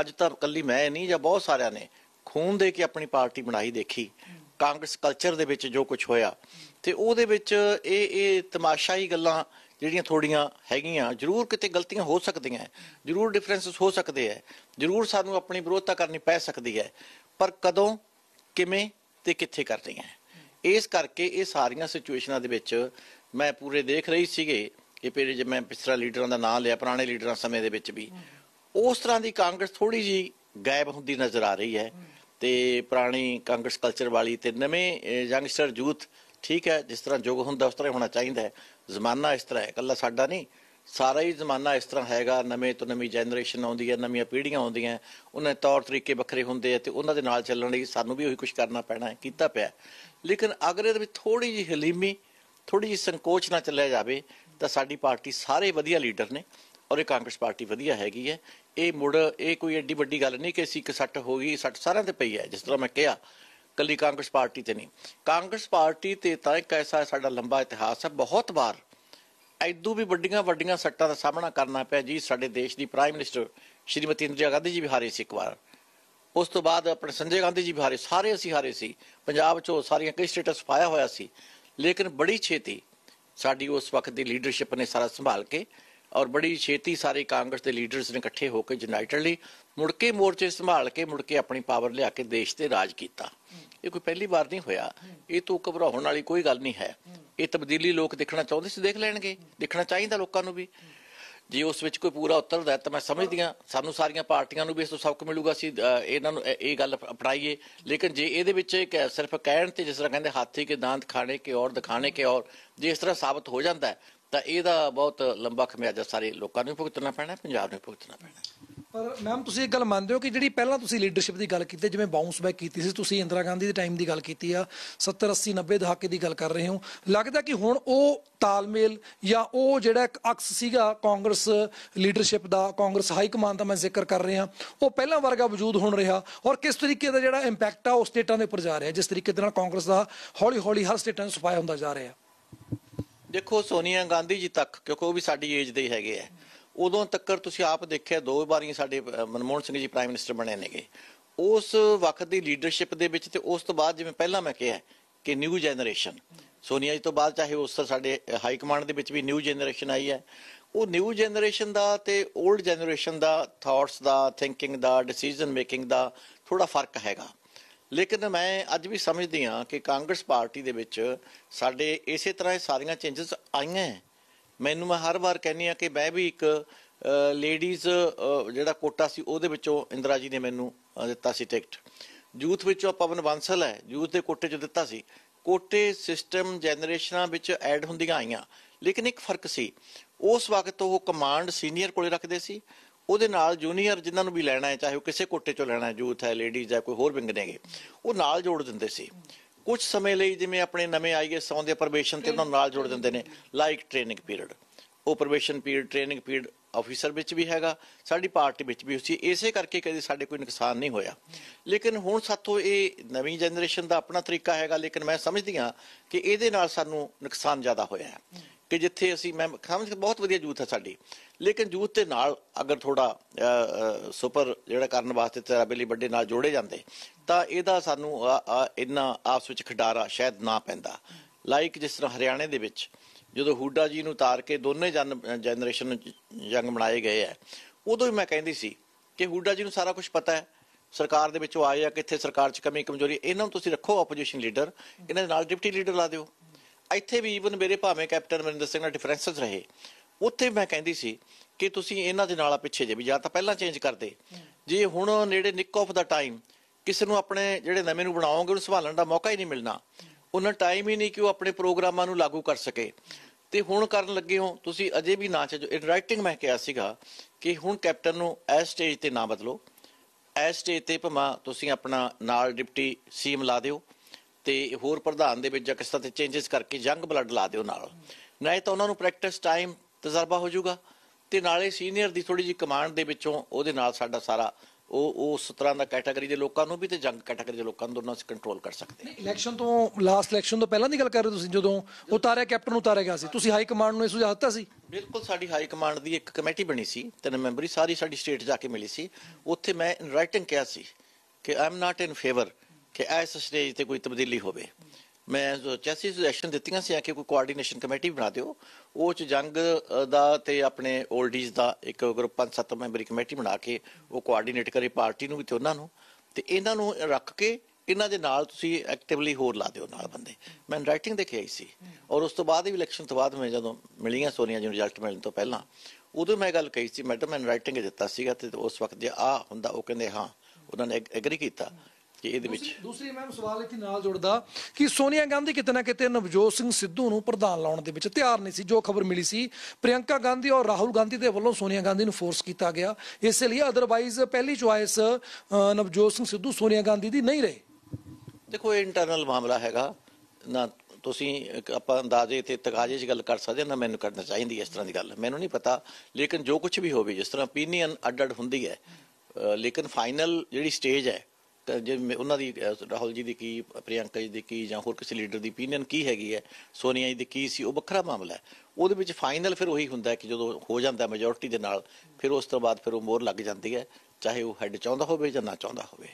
ਅੱਜ ਤੱਕ ਕੱਲੀ ਮੈਂ ਨਹੀਂ ਜਾਂ ਬਹੁਤ ਸਾਰਿਆਂ ਨੇ ਖੂਨ ਦੇ ਕੇ ਆਪਣੀ ਪਾਰਟੀ ਬਣਾਈ ਦੇਖੀ ਕਾਂਗਰਸ ਕਲਚਰ ਦੇ ਵਿੱਚ ਜੋ ਕੁਝ ਹੋਇਆ ਤੇ ਉਹਦੇ ਵਿੱਚ ਇਹ ਇਹ ਤਮਾਸ਼ਾਈ ਗੱਲਾਂ ਜਿਹੜੀਆਂ ਥੋੜੀਆਂ ਹੈਗੀਆਂ ਜ਼ਰੂਰ ਕਿਤੇ ਗਲਤੀਆਂ ਹੋ ਸਕਦੀਆਂ ਜ਼ਰੂਰ ਡਿਫਰੈਂਸਸ ਹੋ ਸਕਦੇ ਹੈ ਜ਼ਰੂਰ ਸਾਨੂੰ ਆਪਣੀ ਵਿਰੋਧਤਾ ਕਰਨੀ ਪੈ ਸਕਦੀ ਹੈ ਪਰ ਕਦੋਂ ਕਿਵੇਂ ਤੇ ਕਿੱਥੇ ਕਰਨੀ ਹੈ ਇਸ ਕਰਕੇ ਇਹ ਸਾਰੀਆਂ ਸਿਚੁਏਸ਼ਨਾਂ ਦੇ ਵਿੱਚ ਮੈਂ ਪੂਰੇ ਦੇਖ ਰਹੀ ਸੀਗੇ ਕਿ ਪਹਿਲੇ ਜੇ ਮੈਂ ਪਿਛਲਾ ਲੀਡਰਾਂ ਦਾ ਨਾਮ ਲਿਆ ਪੁਰਾਣੇ ਲੀਡਰਾਂ ਸਮੇਂ ਦੇ ਵਿੱਚ ਵੀ ਉਸ ਤਰ੍ਹਾਂ ਦੀ ਕਾਂਗਰਸ ਥੋੜੀ ਜੀ ਗਾਇਬ ਹੁੰਦੀ ਨਜ਼ਰ ਆ ਰਹੀ ਹੈ ਤੇ ਪੁਰਾਣੀ ਕਾਂਗਰਸ ਕਲਚਰ ਵਾਲੀ ਤੇ ਨਵੇਂ ਯੰਗਸਟਰ ਯੂਥ ਠੀਕ ਹੈ ਜਿਸ ਤਰ੍ਹਾਂ ਜੋਗ ਹੁੰਦਾ ਉਸ ਤਰ੍ਹਾਂ ਹੋਣਾ ਚਾਹੀਦਾ ਹੈ ਜ਼ਮਾਨਾ ਇਸ ਤਰ੍ਹਾਂ ਹੈ ਕੱਲਾ ਸਾਡਾ ਨਹੀਂ ਸਾਰਾ ਹੀ ਜ਼ਮਾਨਾ ਇਸ ਤਰ੍ਹਾਂ ਹੈਗਾ ਨਵੇਂ ਤੋਂ ਨਵੀਂ ਜਨਰੇਸ਼ਨ ਆਉਂਦੀ ਹੈ ਨਵੀਆਂ ਪੀੜ੍ਹੀਆਂ ਆਉਂਦੀਆਂ ਉਹਨਾਂ ਦੇ ਤੌਰ ਤਰੀਕੇ ਵੱਖਰੇ ਹੁੰਦੇ ਆ ਤੇ ਉਹਨਾਂ ਦੇ ਨਾਲ ਚੱਲਣ ਲਈ ਸਾਨੂੰ ਵੀ ਉਹੀ ਕੁਝ ਕਰਨਾ ਪੈਣਾ ਹੈ ਕੀਤਾ ਪਿਆ ਲੇਕਿਨ ਅਗਰ ਇਹਦੇ ਵਿੱਚ ਥੋੜੀ ਜਿਹੀ ਹਲੀਮੀ ਥੋੜੀ ਜਿਹੀ ਸੰਕੋਚ ਨਾ ਚੱਲਿਆ ਜਾਵੇ ਤਾਂ ਸਾਡੀ ਪਾਰਟੀ ਸਾਰੇ ਵਧੀਆ ਲੀਡਰ ਨੇ ਔਰ ਇਹ ਕਾਂਗਰਸ ਪਾਰਟੀ ਵਧੀਆ ਹੈਗੀ ਹੈ ਇਹ ਮੁੜ ਇਹ ਕੋਈ ਐਡੀ ਵੱਡੀ ਗੱਲ ਨਹੀਂ ਕਿ ਅਸੀਂ ਇੱਕ ਸੱਟ ਹੋ ਗਈ ਸੱਟ ਸਾਰਿਆਂ ਤੇ ਪਈ ਹੈ ਜਿਸ ਤਰ੍ਹਾਂ ਮੈਂ ਕਿਹਾ ਕੱਲੀ ਕਾਂਗਰਸ ਪਾਰਟੀ ਤੇ ਨਹੀਂ ਕਾਂਗਰਸ ਪਾਰਟੀ ਤੇ ਤਾਂ ਇੱਕ ਐਸਾ ਸਾਡਾ ਲੰਬਾ ਇਤਿਹਾਸ ਹੈ ਬਹੁਤ ਵਾਰ ਐਦੂ ਵੀ ਵੱਡੀਆਂ ਵੱਡੀਆਂ ਸੱਟਾਂ ਦਾ ਸਾਹਮਣਾ ਕਰਨਾ ਪਿਆ ਜੀ ਸਾਡੇ ਦੇਸ਼ ਦੀ ਪ੍ਰਾਈਮ ਮਿਨਿਸਟਰ ਸ਼੍ਰੀਮਤੀ ਇੰਦਰਾ ਗਾਂਧੀ ਜੀ ਵੀ ਹਾਰੇ ਸੀ ਇੱਕ ਵਾਰ ਉਸ ਤੋਂ ਬਾਅਦ ਆਪਣੇ ਸੰਜੇ ਗਾਂਧੀ ਜੀ ਵੀ ਹਾਰੇ ਸਾਰੇ ਅਸੀਂ ਹਾਰੇ ਸੀ ਪੰਜਾਬ 'ਚੋਂ ਸਾਰੀਆਂ ਕਈ ਸਟੇਟਸ ਪਾਇਆ ਹੋਇਆ ਸੀ ਲੇਕਿਨ ਬੜੀ ਛੇਤੀ ਸਾਡੀ ਉਸ ਵਕਤ ਦੀ ਲੀਡਰਸ਼ਿਪ ਨੇ ਸਾਰਾ ਸੰਭਾਲ ਕੇ ਔਰ ਬੜੀ ਛੇਤੀ ਸਾਰੇ ਕਾਂਗਰਸ ਦੇ ਲੀਡਰਸ ਨੇ ਇਕੱਠੇ ਹੋ ਕੇ ਯੂਨਾਈਟਿਡਲੀ ਮੁੜ ਕੇ ਮੋਰਚੇ ਸੰਭਾਲ ਕੇ ਮੁੜ ਕੇ ਆਪਣੀ ਪਾਵਰ ਲਿਆ ਕੇ ਦੇਸ਼ ਤੇ ਰਾਜ ਕੀਤਾ ਇਹ ਕੋਈ ਪਹਿਲੀ ਵਾਰ ਨਹੀਂ ਹੋਇਆ ਇਹ ਤੋਂ ਘਬਰਾਉਣ ਵਾਲੀ ਕੋਈ ਗੱਲ ਨਹੀਂ ਹੈ ਇਹ ਤਬਦੀਲੀ ਲੋਕ ਦੇਖਣਾ ਚਾਹੁੰਦੇ ਸੀ ਦੇਖ ਲੈਣਗੇ ਦੇਖਣਾ ਚਾਹੀਦਾ ਲੋਕਾਂ ਨੂੰ ਵੀ ਜੇ ਉਸ ਵਿੱਚ ਕੋਈ ਪੂਰਾ ਉੱਤਰ ਉਤਰਦਾ ਤਾਂ ਮੈਂ ਸਮਝਦੀ ਹਾਂ ਸਾਨੂੰ ਸਾਰੀਆਂ ਪਾਰਟੀਆਂ ਨੂੰ ਵੀ ਇਸ ਤੋਂ ਸਬਕ ਮਿਲੂਗਾ ਅਸੀਂ ਇਹਨਾਂ ਨੂੰ ਇਹ ਗੱਲ ਅਪਣਾਈਏ ਲੇਕਿਨ ਜੇ ਇਹਦੇ ਵਿੱਚ ਇੱਕ ਸਿਰਫ ਕਹਿਣ ਤੇ ਜਿਸ ਤਰ੍ਹਾਂ ਕਹਿੰਦੇ ਹਾਥੀ ਕੇ ਦਾੰਤ ਖਾਣੇ ਕੇ ਔਰ ਦਿਖਾਣੇ ਕੇ ਔਰ ਜੇ ਇਸ ਤਰ੍ਹਾਂ ਸਾਬਤ ਹੋ ਜਾਂਦਾ ਤਾਂ ਇਹਦਾ ਬਹੁਤ ਲੰਬਾ ਖਮਿਆਜਾ ਸਾਰੇ ਲੋਕਾਂ ਨੂੰ ਭੁਗਤਣਾ ਪੈਣਾ ਪੰਜਾਬ ਨੂੰ ਭੁਗਤਣਾ ਪੈਣਾ ਪਰ ਮੈਮ ਤੁਸੀਂ ਇੱਕ ਗੱਲ ਮੰਨਦੇ ਹੋ ਕਿ ਜਿਹੜੀ ਪਹਿਲਾਂ ਤੁਸੀਂ ਲੀਡਰਸ਼ਿਪ ਦੀ ਗੱਲ ਕੀਤੀ ਜਿਵੇਂ ਬਾਉਂਸ ਬੈਕ ਕੀਤੀ ਸੀ ਤੁਸੀਂ ਇੰਦਰਾ ਗਾਂਧੀ ਦੇ ਟਾਈਮ ਦੀ ਗੱਲ ਕੀਤੀ ਆ 70 80 90 ਦਹਾਕੇ ਦੀ ਗੱਲ ਕਰ ਰਹੇ ਹੋ ਲੱਗਦਾ ਕਿ ਹੁਣ ਉਹ ਤਾਲਮੇਲ ਜਾਂ ਉਹ ਜਿਹੜਾ ਇੱਕ ਅਕਸ ਸੀਗਾ ਕਾਂਗਰਸ ਲੀਡਰਸ਼ਿਪ ਦਾ ਕਾਂਗਰਸ ਹਾਈ ਕਮਾਂਡ ਦਾ ਮੈਂ ਜ਼ਿਕਰ ਕਰ ਰਿਹਾ ਉਹ ਪਹਿਲਾਂ ਵਰਗਾ ਵਜੂਦ ਹੋਣ ਰਿਹਾ ਔਰ ਕਿਸ ਤਰੀਕੇ ਦਾ ਜਿਹੜਾ ਇੰਪੈਕਟ ਆ ਉਹ ਸਟੇਟਾਂ ਦੇ ਉੱਪਰ ਜਾ ਰਿਹਾ ਜਿਸ ਤਰੀਕੇ ਦੇ ਨਾਲ ਕਾਂਗਰਸ ਦਾ ਹੌਲੀ ਹੌਲੀ ਹਰ ਸਟੇਟਾਂ ਨੂੰ ਸਫਾਇਆ ਹੁੰਦਾ ਜਾ ਰਿਹਾ ਦੇਖੋ ਸੋਨੀਆ ਗਾਂਧੀ ਜੀ ਤੱਕ ਕਿਉਂਕਿ ਉਹ ਵੀ ਸਾਡੀ ਏਜ ਦੇ ਹੀ ਹੈਗੇ ਆ ਉਦੋਂ ਤੱਕ ਤੁਸੀਂ ਆਪ ਦੇਖਿਆ ਦੋ ਵਾਰੀਆਂ ਸਾਡੇ ਮਨਮੋਹਨ ਸਿੰਘ ਜੀ ਪ੍ਰਾਈਮ ਮਿਨਿਸਟਰ ਬਣੇ ਨੇਗੇ ਉਸ ਵਕਤ ਦੀ ਲੀਡਰਸ਼ਿਪ ਦੇ ਵਿੱਚ ਤੇ ਉਸ ਤੋਂ ਬਾਅਦ ਜਿਵੇਂ ਪਹਿਲਾਂ ਮੈਂ ਕਿਹਾ ਕਿ ਨਿਊ ਜਨਰੇਸ਼ਨ ਸੋਨੀਆ ਜੀ ਤੋਂ ਬਾਅਦ ਚਾਹੇ ਉਸ ਤੋਂ ਸਾਡੇ ਹਾਈ ਕਮਾਂਡ ਦੇ ਵਿੱਚ ਵੀ ਨਿਊ ਜਨਰੇਸ਼ਨ ਆਈ ਹੈ ਉਹ ਨਿਊ ਜਨਰੇਸ਼ਨ ਦਾ ਤੇ 올ਡ ਜਨਰੇਸ਼ਨ ਦਾ ਥਾਟਸ ਦਾ ਥਿੰਕਿੰਗ ਦਾ ਡਿਸੀਜਨ ਮੇਕਿੰਗ ਦਾ ਥੋੜਾ ਫਰਕ ਹੈਗਾ ਲੇਕਿਨ ਮੈਂ ਅੱਜ ਵੀ ਸਮਝਦੀ ਹਾਂ ਕਿ ਕਾਂਗਰਸ ਪਾਰਟੀ ਦੇ ਵਿੱਚ ਸਾਡੇ ਇਸੇ ਤਰ੍ਹਾਂ ਸਾਰੀਆਂ ਚੇਂਜਸ ਆਈਆਂ ਹੈ ਮੈਨੂੰ ਮੈਂ ਹਰ ਵਾਰ ਕਹਿੰਨੀ ਆ ਕਿ ਮੈਂ ਵੀ ਇੱਕ ਲੇਡੀਜ਼ ਜਿਹੜਾ ਕੋਟਾ ਸੀ ਉਹਦੇ ਵਿੱਚੋਂ ਇੰਦਰਾ ਜੀ ਨੇ ਮੈਨੂੰ ਦਿੱਤਾ ਸੀ ਟਿਕਟ ਯੂਥ ਵਿੱਚੋਂ ਪਵਨ ਬੰਸਲ ਹੈ ਯੂਥ ਦੇ ਕੋਟੇ ਚ ਦਿੱਤਾ ਸੀ ਕੋਟੇ ਸਿਸਟਮ ਜਨਰੇਸ਼ਨਾਂ ਵਿੱਚ ਐਡ ਹੁੰਦੀਆਂ ਆਈਆਂ ਲੇਕਿਨ ਇੱਕ ਫਰਕ ਸੀ ਉਸ ਵਕਤ ਉਹ ਕਮਾਂਡ ਸੀਨੀਅਰ ਕੋਲੇ ਰੱਖਦੇ ਸੀ ਉਹਦੇ ਨਾਲ ਜੂਨੀਅਰ ਜਿਨ੍ਹਾਂ ਨੂੰ ਵੀ ਲੈਣਾ ਹੈ ਚਾਹੇ ਉਹ ਕਿਸੇ ਕੋਟੇ ਚੋਂ ਲੈਣਾ ਹੈ ਯੂਥ ਹੈ ਲੇਡੀਜ਼ ਹੈ ਕੋਈ ਹੋਰ ਵਿੰਗ ਨੇਗੇ ਉਹ ਨਾਲ ਜੋੜ ਦਿੰਦੇ ਸੀ ਕੁਝ ਸਮੇਂ ਲਈ ਜਿਵੇਂ ਆਪਣੇ ਨਵੇਂ ਆਏ ਸੌਂਦੇ ਪਰਮਿਸ਼ਨ ਤੇ ਉਹਨਾਂ ਨਾਲ ਜੋੜ ਦਿੰਦੇ ਨੇ ਲਾਈਕ ਟ੍ਰੇਨਿੰਗ ਪੀਰੀਅਡ ਉਹ permission period training period officer ਵਿੱਚ ਵੀ ਹੈਗਾ ਸਾਡੀ ਪਾਰਟੀ ਵਿੱਚ ਵੀ ਉਸੇ ਇਸੇ ਕਰਕੇ ਕਦੇ ਸਾਡੇ ਕੋਈ ਨੁਕਸਾਨ ਨਹੀਂ ਹੋਇਆ ਲੇਕਿਨ ਹੁਣ ਸਾਥੋਂ ਇਹ ਨਵੀਂ ਜਨਰੇਸ਼ਨ ਦਾ ਆਪਣਾ ਤਰੀਕਾ ਹੈਗਾ ਲੇਕਿਨ ਮੈਂ ਸਮਝਦੀ ਹਾਂ ਕਿ ਇਹਦੇ ਨਾਲ ਸਾਨੂੰ ਨੁਕਸਾਨ ਜ਼ਿਆਦਾ ਹੋਇਆ ਹੈ ਕਿ ਜਿੱਥੇ ਅਸੀਂ ਮੈਂ ਖਾਮਜ ਬਹੁਤ ਵਧੀਆ ਜੂਥ ਹੈ ਸਾਡੀ ਲੇਕਿਨ ਜੂਥ ਦੇ ਨਾਲ ਅਗਰ ਥੋੜਾ ਸੁਪਰ ਜਿਹੜਾ ਕਰਨ ਵਾਸਤੇ ਤੇਰਾ ਬੇਲੀ ਵੱਡੇ ਨਾਲ ਜੋੜੇ ਜਾਂਦੇ ਤਾਂ ਇਹਦਾ ਸਾਨੂੰ ਇੰਨਾ ਆਪਸ ਵਿੱਚ ਖਡਾਰਾ ਸ਼ਾਇਦ ਨਾ ਪੈਂਦਾ ਲਾਈਕ ਜਿਸ ਤਰ੍ਹਾਂ ਹਰਿਆਣੇ ਦੇ ਵਿੱਚ ਜਦੋਂ ਹੂਡਾ ਜੀ ਨੂੰ ਉਤਾਰ ਕੇ ਦੋਨੇ ਜਨ ਜਨਰੇਸ਼ਨ ਜੰਗ ਬਣਾਏ ਗਏ ਆ ਉਦੋਂ ਹੀ ਮੈਂ ਕਹਿੰਦੀ ਸੀ ਕਿ ਹੂਡਾ ਜੀ ਨੂੰ ਸਾਰਾ ਕੁਝ ਪਤਾ ਹੈ ਸਰਕਾਰ ਦੇ ਵਿੱਚੋਂ ਆਏ ਆ ਕਿੱਥੇ ਸਰਕਾਰ 'ਚ ਕਮੀ ਕਮਜ਼ੋਰੀ ਇਹਨਾਂ ਨੂੰ ਤੁਸੀਂ ਰੱਖੋ ਆਪੋਜੀਸ਼ਨ ਲੀਡਰ ਇਹਨਾਂ ਦੇ ਨਾਲ ਡਿਪਟੀ ਲੀਡਰ ਲਾ ਦਿਓ ਇੱਥੇ ਵੀ ਇਵਨ ਮੇਰੇ ਭਾਵੇਂ ਕੈਪਟਨ ਮਨਿੰਦਰ ਸਿੰਘ ਨਾਲ ਡਿਫਰੈਂਸਸ ਰਹੇ ਉੱਥੇ ਮੈਂ ਕਹਿੰਦੀ ਸੀ ਕਿ ਤੁਸੀਂ ਇਹਨਾਂ ਦੇ ਨਾਲ ਪਿੱਛੇ ਜੇ ਵੀ ਜਾਂ ਤਾਂ ਪਹਿਲਾਂ ਚੇਂਜ ਕਰਦੇ ਜੇ ਹੁਣ ਨੇੜੇ ਨਿਕ ਆਫ ਦਾ ਟਾਈਮ ਕਿਸੇ ਨੂੰ ਆਪਣੇ ਜਿਹੜੇ ਨਵੇਂ ਨੂੰ ਬਣਾਓਗੇ ਉਹਨੂੰ ਸੰਭਾਲਣ ਦਾ ਮੌਕਾ ਹੀ ਨਹੀਂ ਮਿਲਣਾ ਉਹਨਾਂ ਟਾਈਮ ਹੀ ਨਹੀਂ ਕਿ ਉਹ ਆਪਣੇ ਪ੍ਰੋਗਰਾਮਾਂ ਨੂੰ ਲਾਗੂ ਕਰ ਸਕੇ ਤੇ ਹੁਣ ਕਰਨ ਲੱਗੇ ਹੋ ਤੁਸੀਂ ਅਜੇ ਵੀ ਨਾ ਚ ਇਨ ਰਾਈਟਿੰਗ ਮੈਂ ਕਿਹਾ ਸੀਗਾ ਕਿ ਹੁਣ ਕੈਪਟਨ ਨੂੰ ਐ ਸਟੇਜ ਤੇ ਨਾ ਬਦਲੋ ਐ ਸਟੇਜ ਤੇ ਭਮਾ ਤੁਸੀਂ ਆਪਣਾ ਨਾਲ ਡਿਪਟੀ ਸੀਮ ਲਾ ਦਿਓ ਤੇ ਹੋਰ ਪ੍ਰਧਾਨ ਦੇ ਵਿੱਚ ਜਾਂ ਕਿਸ ਤਰ੍ਹਾਂ ਤੇ ਚੇਂਜਸ ਕਰਕੇ ਜੰਗ ਬਲੱਡ ਲਾ ਦਿਓ ਨਾਲ ਨਹੀਂ ਤਾਂ ਉਹਨਾਂ ਨੂੰ ਪ੍ਰੈਕਟਿਸ ਟਾਈਮ ਤਜਰਬਾ ਹੋ ਜਾਊਗਾ ਤੇ ਨਾਲੇ ਸੀਨੀਅਰ ਦੀ ਥੋੜੀ ਜੀ ਕਮਾਂਡ ਦੇ ਵਿੱਚੋਂ ਉਹਦੇ ਨਾਲ ਸਾਡਾ ਸਾਰਾ ਉਹ ਉਸ ਤਰ੍ਹਾਂ ਦਾ ਕੈਟਾਗਰੀ ਦੇ ਲੋਕਾਂ ਨੂੰ ਵੀ ਤੇ ਜੰਗ ਕੈਟਾਗਰੀ ਦੇ ਲੋਕਾਂ ਨੂੰ ਦੋਨਾਂ ਸੇ ਕੰਟਰੋਲ ਕਰ ਸਕਦੇ ਇਲੈਕਸ਼ਨ ਤੋਂ ਲਾਸਟ ਇਲੈਕਸ਼ਨ ਤੋਂ ਪਹਿਲਾਂ ਦੀ ਗੱਲ ਕਰ ਰਹੇ ਤੁਸੀਂ ਜਦੋਂ ਉਤਾਰਿਆ ਕੈਪਟਨ ਨੂੰ ਉਤਾਰਿਆ ਗਿਆ ਸੀ ਤੁਸੀਂ ਹਾਈ ਕਮਾਂਡ ਨੂੰ ਇਹ ਸੁਝਾਅ ਦਿੱਤਾ ਸੀ ਬਿਲਕੁਲ ਸਾਡੀ ਹਾਈ ਕਮਾਂਡ ਦੀ ਇੱਕ ਕਮੇਟੀ ਬਣੀ ਸੀ ਤਿੰਨ ਮੈਂਬਰੀ ਸਾਰੀ ਸਾਡੀ ਸਟੇਟ ਜਾ ਕੇ ਮਿਲੀ ਸੀ ਉੱਥੇ ਮੈਂ ਇਨ ਰਾਈਟਿੰਗ ਕਿਹਾ ਸੀ ਕਿ ਆਈ ਨਾਟ ਇਨ ਫੇਵਰ ਕਿ ਇਸ ਸਟੇਜ ਤੇ ਕੋਈ ਤਬਦੀਲੀ ਹੋਵੇ ਮੈਂ ਚੈਸੀ ਸੁਜੈਸ਼ਨ ਦਿੱਤੀਆਂ ਸੀ ਆ ਕਿ ਕੋਈ ਕੋਆਰਡੀਨੇਸ਼ਨ ਕਮੇਟੀ ਬਣਾ ਦਿਓ ਉਹ ਚ ਜੰਗ ਦਾ ਤੇ ਆਪਣੇ 올ਡੀਜ਼ ਦਾ ਇੱਕ ਗਰੁੱਪ ਪੰਜ ਸੱਤ ਮੈਂਬਰੀ ਕਮੇਟੀ ਬਣਾ ਕੇ ਉਹ ਕੋਆਰਡੀਨੇਟ ਕਰੇ ਪਾਰਟੀ ਨੂੰ ਵੀ ਤੇ ਉਹਨਾਂ ਨੂੰ ਤੇ ਇਹਨਾਂ ਨੂੰ ਰੱਖ ਕੇ ਇਹਨਾਂ ਦੇ ਨਾਲ ਤੁਸੀਂ ਐਕਟਿਵਲੀ ਹੋਰ ਲਾ ਦਿਓ ਨਾਲ ਬੰਦੇ ਮੈਂ ਰਾਈਟਿੰਗ ਦੇਖੀ ਆਈ ਸੀ ਔਰ ਉਸ ਤੋਂ ਬਾਅਦ ਵੀ ਇਲੈਕਸ਼ਨ ਤੋਂ ਬਾਅਦ ਮੈਂ ਜਦੋਂ ਮਿਲੀਆਂ ਸੋਨੀਆ ਜੀ ਨੂੰ ਰਿਜ਼ਲਟ ਮਿਲਣ ਤੋਂ ਪਹਿਲਾਂ ਉਦੋਂ ਮੈਂ ਗੱਲ ਕਹੀ ਸੀ ਮੈਡਮ ਮੈਂ ਰਾਈਟਿੰਗ ਦਿੱਤਾ ਸੀਗਾ ਤੇ ਉਸ ਵਕਤ ਜੇ ਆ ਹੁੰਦਾ ਉਹ ਕਹਿੰਦੇ ਹਾਂ ਉਹਨਾਂ ਨੇ ਐਗਰੀ ਕੀਤਾ ਕਿ ਇਹਦੇ ਵਿੱਚ ਦੂਸਰੀ ਮੈਮ ਸਵਾਲ ਇੱਥੇ ਨਾਲ ਜੁੜਦਾ ਕਿ ਸੋਨੀਆ ਗਾਂਧੀ ਕਿਤੇ ਨਾ ਕਿਤੇ ਨਵਜੋਤ ਸਿੰਘ ਸਿੱਧੂ ਨੂੰ ਪ੍ਰਧਾਨ ਲਾਉਣ ਦੇ ਵਿੱਚ ਤਿਆਰ ਨਹੀਂ ਸੀ ਜੋ ਖਬਰ ਮਿਲੀ ਸੀ ਪ੍ਰਿਯੰਕਾ ਗਾਂਧੀ ਔਰ ਰਾਹੁਲ ਗਾਂਧੀ ਦੇ ਵੱਲੋਂ ਸੋਨੀਆ ਗਾਂਧੀ ਨੂੰ ਫੋਰਸ ਕੀਤਾ ਗਿਆ ਇਸ ਲਈ ਅਦਰਵਾਈਜ਼ ਪਹਿਲੀ ਚੁਆਇਸ ਨਵਜੋਤ ਸਿੰਘ ਸਿੱਧੂ ਸੋਨੀਆ ਗਾਂਧੀ ਦੀ ਨਹੀਂ ਰਹੇ ਦੇਖੋ ਇਹ ਇੰਟਰਨਲ ਮਾਮਲਾ ਹੈਗਾ ਨਾ ਤੁਸੀਂ ਆਪਾਂ ਅੰਦਾਜ਼ੇ ਤੇ ਤਕਾਜ਼ੇ 'ਚ ਗੱਲ ਕਰ ਸਕਦੇ ਨਾ ਮੈਨੂੰ ਕਰਨਾ ਚਾਹੀਦੀ ਇਸ ਤਰ੍ਹਾਂ ਦੀ ਗੱਲ ਮੈਨੂੰ ਨਹੀਂ ਪਤਾ ਲੇਕਿਨ ਜੋ ਕੁਝ ਵੀ ਹੋਵੇ ਜਿਸ ਤਰ੍ਹਾਂ ਓਪੀਨੀਅਨ ਅੱਡ-ਅੱਡ ਹੁੰਦੀ ਹੈ ਲੇਕਿਨ ਫਾਈਨਲ ਜਿਹੜੀ ਸਟੇਜ ਹੈ ਜੇ ਉਹਨਾਂ ਦੀ ਰਾਹੁਲ ਜੀ ਦੀ ਕੀ ਪ੍ਰਿਯੰਕਾ ਜੀ ਦੀ ਕੀ ਜਾਂ ਹੋਰ ਕਿਸੇ ਲੀਡਰ ਦੀ opinion ਕੀ ਹੈਗੀ ਹੈ ਸੋਨੀਆ ਜੀ ਦੀ ਕੀ ਸੀ ਉਹ ਵੱਖਰਾ ਮਾਮਲਾ ਹੈ ਉਹਦੇ ਵਿੱਚ ਫਾਈਨਲ ਫਿਰ ਉਹੀ ਹੁੰਦਾ ਕਿ ਜਦੋਂ ਹੋ ਜਾਂਦਾ ਮੈਜੋਰਟੀ ਦੇ ਨਾਲ ਫਿਰ ਉਸ ਤੋਂ ਬਾਅਦ ਫਿਰ ਉਹ ਮੋਹਰ ਲੱਗ ਜਾਂਦੀ ਹੈ ਚਾਹੇ ਉਹ ਹੈੱਡ ਚਾਹੁੰਦਾ ਹੋਵੇ ਜਾਂ ਨਾ ਚਾਹੁੰਦਾ ਹੋਵੇ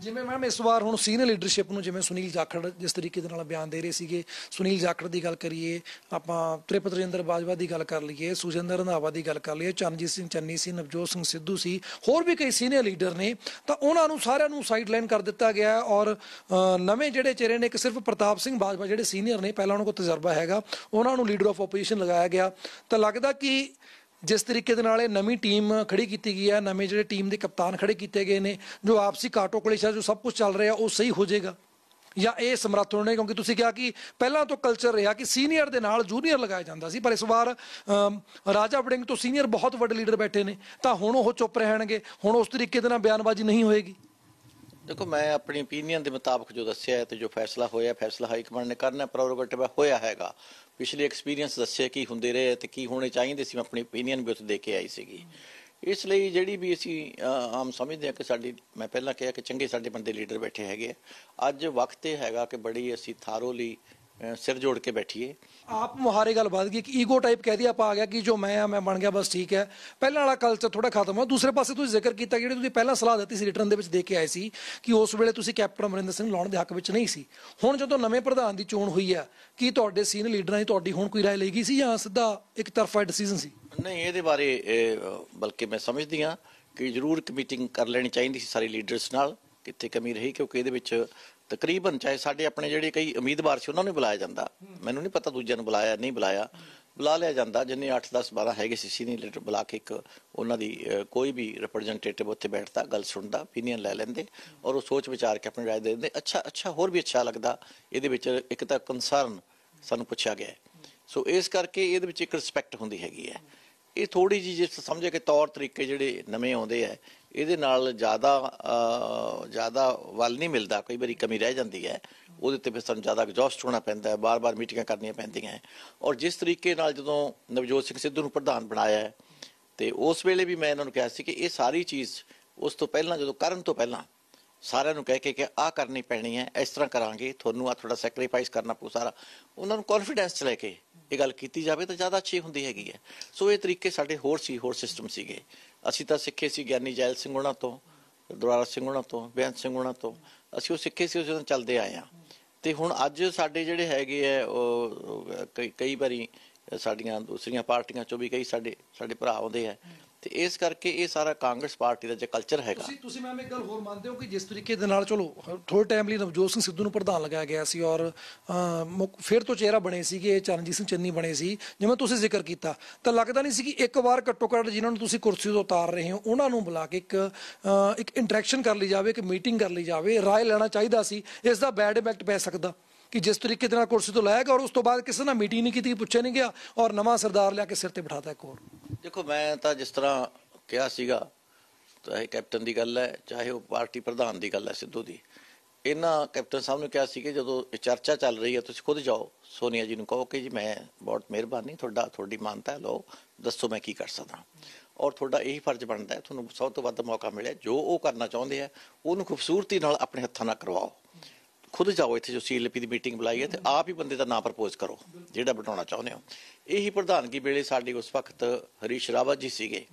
ਜਿਵੇਂ ਮੈਮ ਇਸ ਵਾਰ ਹੁਣ ਸੀਨੀਅਰ ਲੀਡਰਸ਼ਿਪ ਨੂੰ ਜਿਵੇਂ ਸੁਨੀਲ ਜਾਖੜ ਜਿਸ ਤਰੀਕੇ ਦੇ ਨਾਲ ਬਿਆਨ ਦੇ ਰਹੇ ਸੀਗੇ ਸੁਨੀਲ ਜਾਖੜ ਦੀ ਗੱਲ ਕਰੀਏ ਆਪਾਂ ਤ੍ਰਿਪਤ ਰਜਿੰਦਰ ਬਾਜਵਾ ਦੀ ਗੱਲ ਕਰ ਲਈਏ ਸੁਜਿੰਦਰ ਰੰਧਾਵਾ ਦੀ ਗੱਲ ਕਰ ਲਈਏ ਚਰਨਜੀਤ ਸਿੰਘ ਚੰਨੀ ਸੀ ਨਵਜੋਤ ਸਿੰਘ ਸਿੱਧੂ ਸੀ ਹੋਰ ਵੀ ਕਈ ਸੀਨੀਅਰ ਲੀਡਰ ਨੇ ਤਾਂ ਉਹਨਾਂ ਨੂੰ ਸਾਰਿਆਂ ਨੂੰ ਸਾਈਡਲਾਈਨ ਕਰ ਦਿੱਤਾ ਗਿਆ ਔਰ ਨਵੇਂ ਜਿਹੜੇ ਚਿਹਰੇ ਨੇ ਕਿ ਸਿਰਫ ਪ੍ਰਤਾਪ ਸਿੰਘ ਬਾਜਵਾ ਜਿਹੜੇ ਸੀਨੀਅਰ ਨੇ ਪਹਿਲਾਂ ਉਹਨਾਂ ਕੋਲ ਤਜਰਬਾ ਹੈਗਾ ਉਹਨਾਂ ਨੂੰ ਲੀਡਰ ਆਫ ਆਪੋਜੀਸ਼ਨ ਲਗਾਇਆ ਗਿਆ ਤਾਂ ਲੱਗਦਾ ਕਿ ਜਿਸ ਤਰੀਕੇ ਦੇ ਨਾਲ ਇਹ ਨਵੀਂ ਟੀਮ ਖੜੀ ਕੀਤੀ ਗਈ ਹੈ ਨਵੇਂ ਜਿਹੜੇ ਟੀਮ ਦੇ ਕਪਤਾਨ ਖੜੇ ਕੀਤੇ ਗਏ ਨੇ ਜੋ ਆਪਸੀ ਕਾਟੋ ਕਲੇਸ਼ਾ ਜੋ ਸਭ ਕੁਝ ਚੱਲ ਰਿਹਾ ਉਹ ਸਹੀ ਹੋ ਜਾਏਗਾ ਜਾਂ ਇਹ ਸਮਰੱਥ ਹੋਣੇ ਕਿਉਂਕਿ ਤੁਸੀਂ ਕਿਹਾ ਕਿ ਪਹਿਲਾਂ ਤੋਂ ਕਲਚਰ ਰਿਹਾ ਕਿ ਸੀਨੀਅਰ ਦੇ ਨਾਲ ਜੂਨੀਅਰ ਲਗਾਇਆ ਜਾਂਦਾ ਸੀ ਪਰ ਇਸ ਵਾਰ ਰਾਜਾ ਵੜਿੰਗ ਤੋਂ ਸੀਨੀਅਰ ਬਹੁਤ ਵੱਡੇ ਲੀਡਰ ਬੈਠੇ ਨੇ ਤਾਂ ਹੁਣ ਉਹ ਚੁੱਪ ਰਹਿਣਗੇ ਹੁਣ ਉਸ ਤਰੀਕੇ ਦੇ ਨਾਲ ਬਿਆਨਬਾਜ਼ੀ ਨਹੀਂ ਹੋਏਗੀ ਦੇਖੋ ਮੈਂ ਆਪਣੀ opinion ਦੇ ਮੁਤਾਬਕ ਜੋ ਦੱਸਿਆ ਹੈ ਤੇ ਜੋ ਫੈਸਲਾ ਹੋਇਆ ਫੈਸਲਾ ਹਾਈ ਕਮਾਂਡ ਨੇ ਕਰਨਾ ਪ੍ਰੋਰੋਗੇਟਿਵ ਹੋਇਆ ਹੈਗਾ ਪਿਛਲੇ ਐਕਸਪੀਰੀਅੰਸ ਦੱਸਿਆ ਕੀ ਹੁੰਦੇ ਰਹੇ ਤੇ ਕੀ ਹੋਣੇ ਚਾਹੀਦੇ ਸੀ ਮੈਂ ਆਪਣੀ opinion ਵੀ ਉੱਥੇ ਦੇ ਕੇ ਆਈ ਸੀਗੀ ਇਸ ਲਈ ਜਿਹੜੀ ਵੀ ਅਸੀਂ ਆਮ ਸਮਝਦੇ ਆ ਕਿ ਸਾਡੀ ਮੈਂ ਪਹਿਲਾਂ ਕਿਹਾ ਕਿ ਚੰਗੇ ਸਾਡੇ ਬੰਦੇ ਲੀਡਰ ਬੈਠੇ ਹੈਗੇ ਆ। ਅੱਜ ਵਕਤ ਇਹ ਹੈਗਾ ਕਿ ਬੜੀ ਅਸੀਂ ਥਾਰੋਲੀ ਸਿਰ ਜੋੜ ਕੇ ਬੈਠੀਏ ਆਪ ਮੁਹਾਰੇ ਗੱਲ ਵੱਧ ਗਈ ਕਿ ਈਗੋ ਟਾਈਪ ਕਹਿ ਦਿਆ ਆਪਾਂ ਆ ਗਿਆ ਕਿ ਜੋ ਮੈਂ ਆ ਮੈਂ ਬਣ ਗਿਆ ਬਸ ਠੀਕ ਹੈ ਪਹਿਲਾਂ ਵਾਲਾ ਕਲਚਰ ਥੋੜਾ ਖਤਮ ਹੋ ਦੂਸਰੇ ਪਾਸੇ ਤੁਸੀਂ ਜ਼ਿਕਰ ਕੀਤਾ ਜਿਹੜੇ ਤੁਸੀਂ ਪਹਿਲਾਂ ਸਲਾਹ ਦਿੱਤੀ ਸੀ ਰਿਟਰਨ ਦੇ ਵਿੱਚ ਦੇ ਕੇ ਆਏ ਸੀ ਕਿ ਉਸ ਵੇਲੇ ਤੁਸੀਂ ਕੈਪਟਨ ਅਮਰਿੰਦਰ ਸਿੰਘ ਲਾਉਣ ਦੇ ਹੱਕ ਵਿੱਚ ਨਹੀਂ ਸੀ ਹੁਣ ਜਦੋਂ ਨਵੇਂ ਪ੍ਰਧਾਨ ਦੀ ਚੋਣ ਹੋਈ ਆ ਕੀ ਤੁਹਾਡੇ ਸੀਨੀਅਰ ਲੀਡਰਾਂ ਦੀ ਤੁਹਾਡੀ ਹੁਣ ਕੋਈ رائے ਗਈ ਸੀ ਜਾਂ ਸਿੱਧਾ ਇੱਕ ਤਰਫਾ ਡਿਸੀਜਨ ਸੀ ਨਹੀਂ ਇਹਦੇ ਬਾਰੇ ਬਲਕਿ ਮੈਂ ਸਮਝਦੀ ਹਾਂ ਕਿ ਜ਼ਰੂਰ ਇੱਕ ਮੀਟਿੰਗ ਕਰ ਲੈਣੀ ਚਾਹੀਦੀ ਸੀ ਸਾਰੇ ਲੀਡਰਸ ਨਾਲ ਕਿੱਥੇ ਕਮੀ ਰਹੀ ਕਿਉਂਕਿ ਇਹਦੇ ਵਿੱਚ ਤਕਰੀਬਨ ਚਾਹੇ ਸਾਡੇ ਆਪਣੇ ਜਿਹੜੇ ਕਈ ਉਮੀਦਵਾਰ ਸੀ ਉਹਨਾਂ ਨੂੰ ਬੁਲਾਇਆ ਜਾਂਦਾ ਮੈਨੂੰ ਨਹੀਂ ਪਤਾ ਦੂਜਿਆਂ ਨੂੰ ਬੁਲਾਇਆ ਨਹੀਂ ਬੁਲਾਇਆ ਬੁਲਾ ਲਿਆ ਜਾਂਦਾ ਜਿੰਨੇ 8 10 12 ਹੈਗੇ ਸੀ ਸੀਨੀਅਰ ਲੀਡਰ ਬੁਲਾ ਕੇ ਇੱਕ ਉਹਨਾਂ ਦੀ ਕੋਈ ਵੀ ਰਿਪਰੈਜ਼ੈਂਟੇਟਿਵ ਉੱਥੇ ਬੈਠਦਾ ਗੱਲ ਸੁਣਦਾ opinion ਲੈ ਲੈਂਦੇ ਔਰ ਉਹ ਸੋਚ ਵਿਚਾਰ ਕੇ ਆਪਣੀ رائے ਦੇ ਦਿੰਦੇ ਅੱਛਾ ਅੱਛਾ ਹੋਰ ਵੀ ਅੱਛਾ ਲੱਗਦਾ ਇਹਦੇ ਵਿੱਚ ਇੱਕ ਤਾਂ ਕੰਸਰਨ ਸਾਨੂੰ ਪੁੱਛਿਆ ਗਿਆ ਸੋ ਇਸ ਕਰਕੇ ਇਹਦੇ ਵਿੱਚ ਇੱਕ ਰਿਸਪੈਕਟ ਹੁੰਦੀ ਹੈਗੀ ਹੈ ਇਹ ਥੋੜੀ ਜੀ ਜਿਸ ਸਮਝੇ ਕਿ ਤੌਰ ਤਰੀਕੇ ਜਿਹੜੇ ਨਵੇਂ ਆਉਂਦੇ ਆ ਇਹਦੇ ਨਾਲ ਜ਼ਿਆਦਾ ਜ਼ਿਆਦਾ ਵੱਲ ਨਹੀਂ ਮਿਲਦਾ ਕਈ ਵਾਰੀ ਕਮੀ ਰਹਿ ਜਾਂਦੀ ਹੈ ਉਹਦੇ ਤੇ ਫਿਰ ਸਾਨੂੰ ਜ਼ਿਆਦਾ ਐਗਜ਼ੌਸਟ ਹੋਣਾ ਪੈਂਦਾ ਹੈ ਬਾਰ-ਬਾਰ ਮੀਟਿੰਗਾਂ ਕਰਨੀਆਂ ਪੈਂਦੀਆਂ ਹੈ ਔਰ ਜਿਸ ਤਰੀਕੇ ਨਾਲ ਜਦੋਂ ਨਵਜੋਤ ਸਿੰਘ ਸਿੱਧੂ ਨੂੰ ਪ੍ਰਧਾਨ ਬਣਾਇਆ ਹੈ ਤੇ ਉਸ ਵੇਲੇ ਵੀ ਮੈਂ ਇਹਨਾਂ ਨੂੰ ਕਿਹਾ ਸੀ ਕਿ ਇਹ ਸਾਰੀ ਚੀਜ਼ ਉਸ ਤੋਂ ਪਹਿਲਾਂ ਜਦੋਂ ਕਰਨ ਤੋਂ ਪਹਿਲਾਂ ਸਾਰਿਆਂ ਨੂੰ ਕਹਿ ਕੇ ਕਿ ਆ ਕਰਨੀ ਪੈਣੀ ਹੈ ਇਸ ਤਰ੍ਹਾਂ ਕਰਾਂਗੇ ਤੁਹਾਨੂੰ ਆ ਥੋੜਾ ਸੈਕਰੀਫਾਈਸ ਕਰਨਾ ਪਊ ਸਾਰਾ ਉਹਨਾਂ ਨੂੰ ਕੌਨਫੀਡੈਂਸ ਚ ਲੈ ਕੇ ਇਹ ਗੱਲ ਕੀਤੀ ਜਾਵੇ ਤਾਂ ਜ਼ਿਆਦਾ ਅੱਛੀ ਹੁੰਦੀ ਹੈਗੀ ਹੈ ਸੋ ਇਹ ਤਰੀਕੇ ਸਾਡੇ ਹੋਰ ਸੀ ਹੋਰ ਸਿਸਟਮ ਸੀਗੇ ਅਸੀਂ ਤਾਂ ਸਿੱਖੇ ਸੀ ਗਿਆਨੀ ਜੈਲ ਸਿੰਘ ਉਹਨਾਂ ਤੋਂ ਦਰਵਾਰਾ ਸਿੰਘ ਉਹਨਾਂ ਤੋਂ ਬੇਅੰਤ ਸਿੰਘ ਉਹਨਾਂ ਤੋਂ ਅਸੀਂ ਉਹ ਸਿੱਖੇ ਸੀ ਉਸ ਦਿਨ ਚੱਲਦੇ ਆਏ ਆ ਤੇ ਹੁਣ ਅੱਜ ਸਾਡੇ ਜਿਹੜੇ ਹੈਗੇ ਆ ਉਹ ਕਈ ਵਾਰੀ ਸਾਡੀਆਂ ਦੂਸਰੀਆਂ ਪਾਰਟੀਆਂ ਚੋਂ ਵੀ ਕਈ ਸਾਡੇ ਸਾਡੇ ਭਰਾ ਆਉਂਦੇ ਆ ਤੇ ਇਸ ਕਰਕੇ ਇਹ ਸਾਰਾ ਕਾਂਗਰਸ ਪਾਰਟੀ ਦਾ ਜੇ ਕਲਚਰ ਹੈਗਾ ਤੁਸੀਂ ਤੁਸੀਂ ਮੈਂ ਇੱਕ ਗੱਲ ਹੋਰ ਮੰਨਦੇ ਹੋ ਕਿ ਜਿਸ ਤਰੀਕੇ ਦੇ ਨਾਲ ਚਲੋ ਥੋੜੇ ਟਾਈਮ ਲਈ ਨਵਜੋਤ ਸਿੰਘ ਸਿੱਧੂ ਨੂੰ ਪ੍ਰਧਾਨ ਲਗਾਇਆ ਗਿਆ ਸੀ ਔਰ ਫਿਰ ਤੋਂ ਚਿਹਰਾ ਬਣੇ ਸੀਗੇ ਚਰਨਜੀਤ ਸਿੰਘ ਚੰਨੀ ਬਣੇ ਸੀ ਜਿਵੇਂ ਤੁਸੀਂ ਜ਼ਿਕਰ ਕੀਤਾ ਤਾਂ ਲੱਗਦਾ ਨਹੀਂ ਸੀ ਕਿ ਇੱਕ ਵਾਰ ਘੱਟੋ ਘੱਟ ਜਿਨ੍ਹਾਂ ਨੂੰ ਤੁਸੀਂ ਕੁਰਸੀ ਤੋਂ ਉਤਾਰ ਰਹੇ ਹੋ ਉਹਨਾਂ ਨੂੰ ਬੁਲਾ ਕੇ ਇੱਕ ਇੱਕ ਇੰਟਰੈਕਸ਼ਨ ਕਰ ਲਈ ਜਾਵੇ ਇੱਕ ਮੀਟਿੰਗ ਕਰ ਲਈ ਜਾਵੇ رائے ਲੈਣਾ ਚਾਹੀਦਾ ਸੀ ਇਸ ਦਾ ਬੈਡ ਇਫੈਕਟ ਪੈ ਸਕਦਾ ਕਿ ਜਿਸ ਤਰੀਕੇ ਦੇ ਨਾਲ ਕੁਰਸੀ ਤੋਂ ਲਾਇਆ ਗਿਆ ਔਰ ਉਸ ਤੋਂ ਬਾਅਦ ਕਿਸੇ ਨਾਲ ਮੀਟਿੰਗ ਨਹੀਂ ਕੀਤੀ ਪੁੱਛਿਆ ਨਹੀਂ ਗਿਆ ਔਰ ਨਵਾਂ ਸਰਦਾਰ ਲਿਆ ਕੇ ਸਿਰ ਤੇ ਬਿਠਾਤਾ ਇੱਕ ਹੋਰ ਦੇਖੋ ਮੈਂ ਤਾਂ ਜਿਸ ਤਰ੍ਹਾਂ ਕਿਹਾ ਸੀਗਾ ਤਾਂ ਇਹ ਕੈਪਟਨ ਦੀ ਗੱਲ ਹੈ ਚਾਹੇ ਉਹ ਪਾਰਟੀ ਪ੍ਰਧਾਨ ਦੀ ਗੱਲ ਹੈ ਸਿੱਧੂ ਦੀ ਇਹਨਾਂ ਕੈਪਟਨ ਸਾਹਿਬ ਨੇ ਕਿਹਾ ਸੀ ਕਿ ਜਦੋਂ ਚਰਚਾ ਚੱਲ ਰਹੀ ਹੈ ਤੁਸੀਂ ਖੁਦ ਜਾਓ ਸੋਨੀਆ ਜੀ ਨੂੰ ਕਹੋ ਕਿ ਜੀ ਮੈਂ ਬਹੁਤ ਮਿਹਰਬਾਨੀ ਤੁਹਾਡਾ ਤੁਹਾਡੀ ਮਾਨਤਾ ਹੈ ਲੋ ਦੱਸੋ ਮੈਂ ਕੀ ਕਰ ਸਕਦਾ ਔਰ ਤੁਹਾਡਾ ਇਹੀ ਫਰਜ਼ ਬਣਦਾ ਹੈ ਤੁਹਾਨੂੰ ਸਭ ਤੋਂ ਵੱਧ ਮੌਕਾ ਮਿਲਿਆ ਜੋ ਉਹ ਕਰਨਾ ਚਾਹੁੰਦੇ ਆ ਉਹਨੂੰ ਖੂਬਸੂਰਤੀ ਨਾਲ ਆਪਣੇ ਹੱਥਾਂ ਨਾਲ ਕਰਵਾਓ ਖੁਦ ਜਾਓ ਇੱਥੇ ਜੋ ਸੀਐਲਪੀ ਦੀ ਮੀਟਿੰਗ ਬੁਲਾਈ ਹੈ ਤੇ ਆਪ ਹੀ ਬੰਦੇ ਦਾ ਨਾਮ ਪ੍ਰਪੋਜ਼ ਕਰੋ ਜਿਹੜਾ ਬਟਾਉਣਾ ਚਾਹੁੰਦੇ ਹੋ ਇਹੀ ਪ੍ਰਧਾਨਗੀ ਵੇਲੇ ਸਾਡੇ ਉਸ ਵਕਤ ਹਰੀਸ਼ ਰਾਵਤ ਜੀ ਸੀਗੇ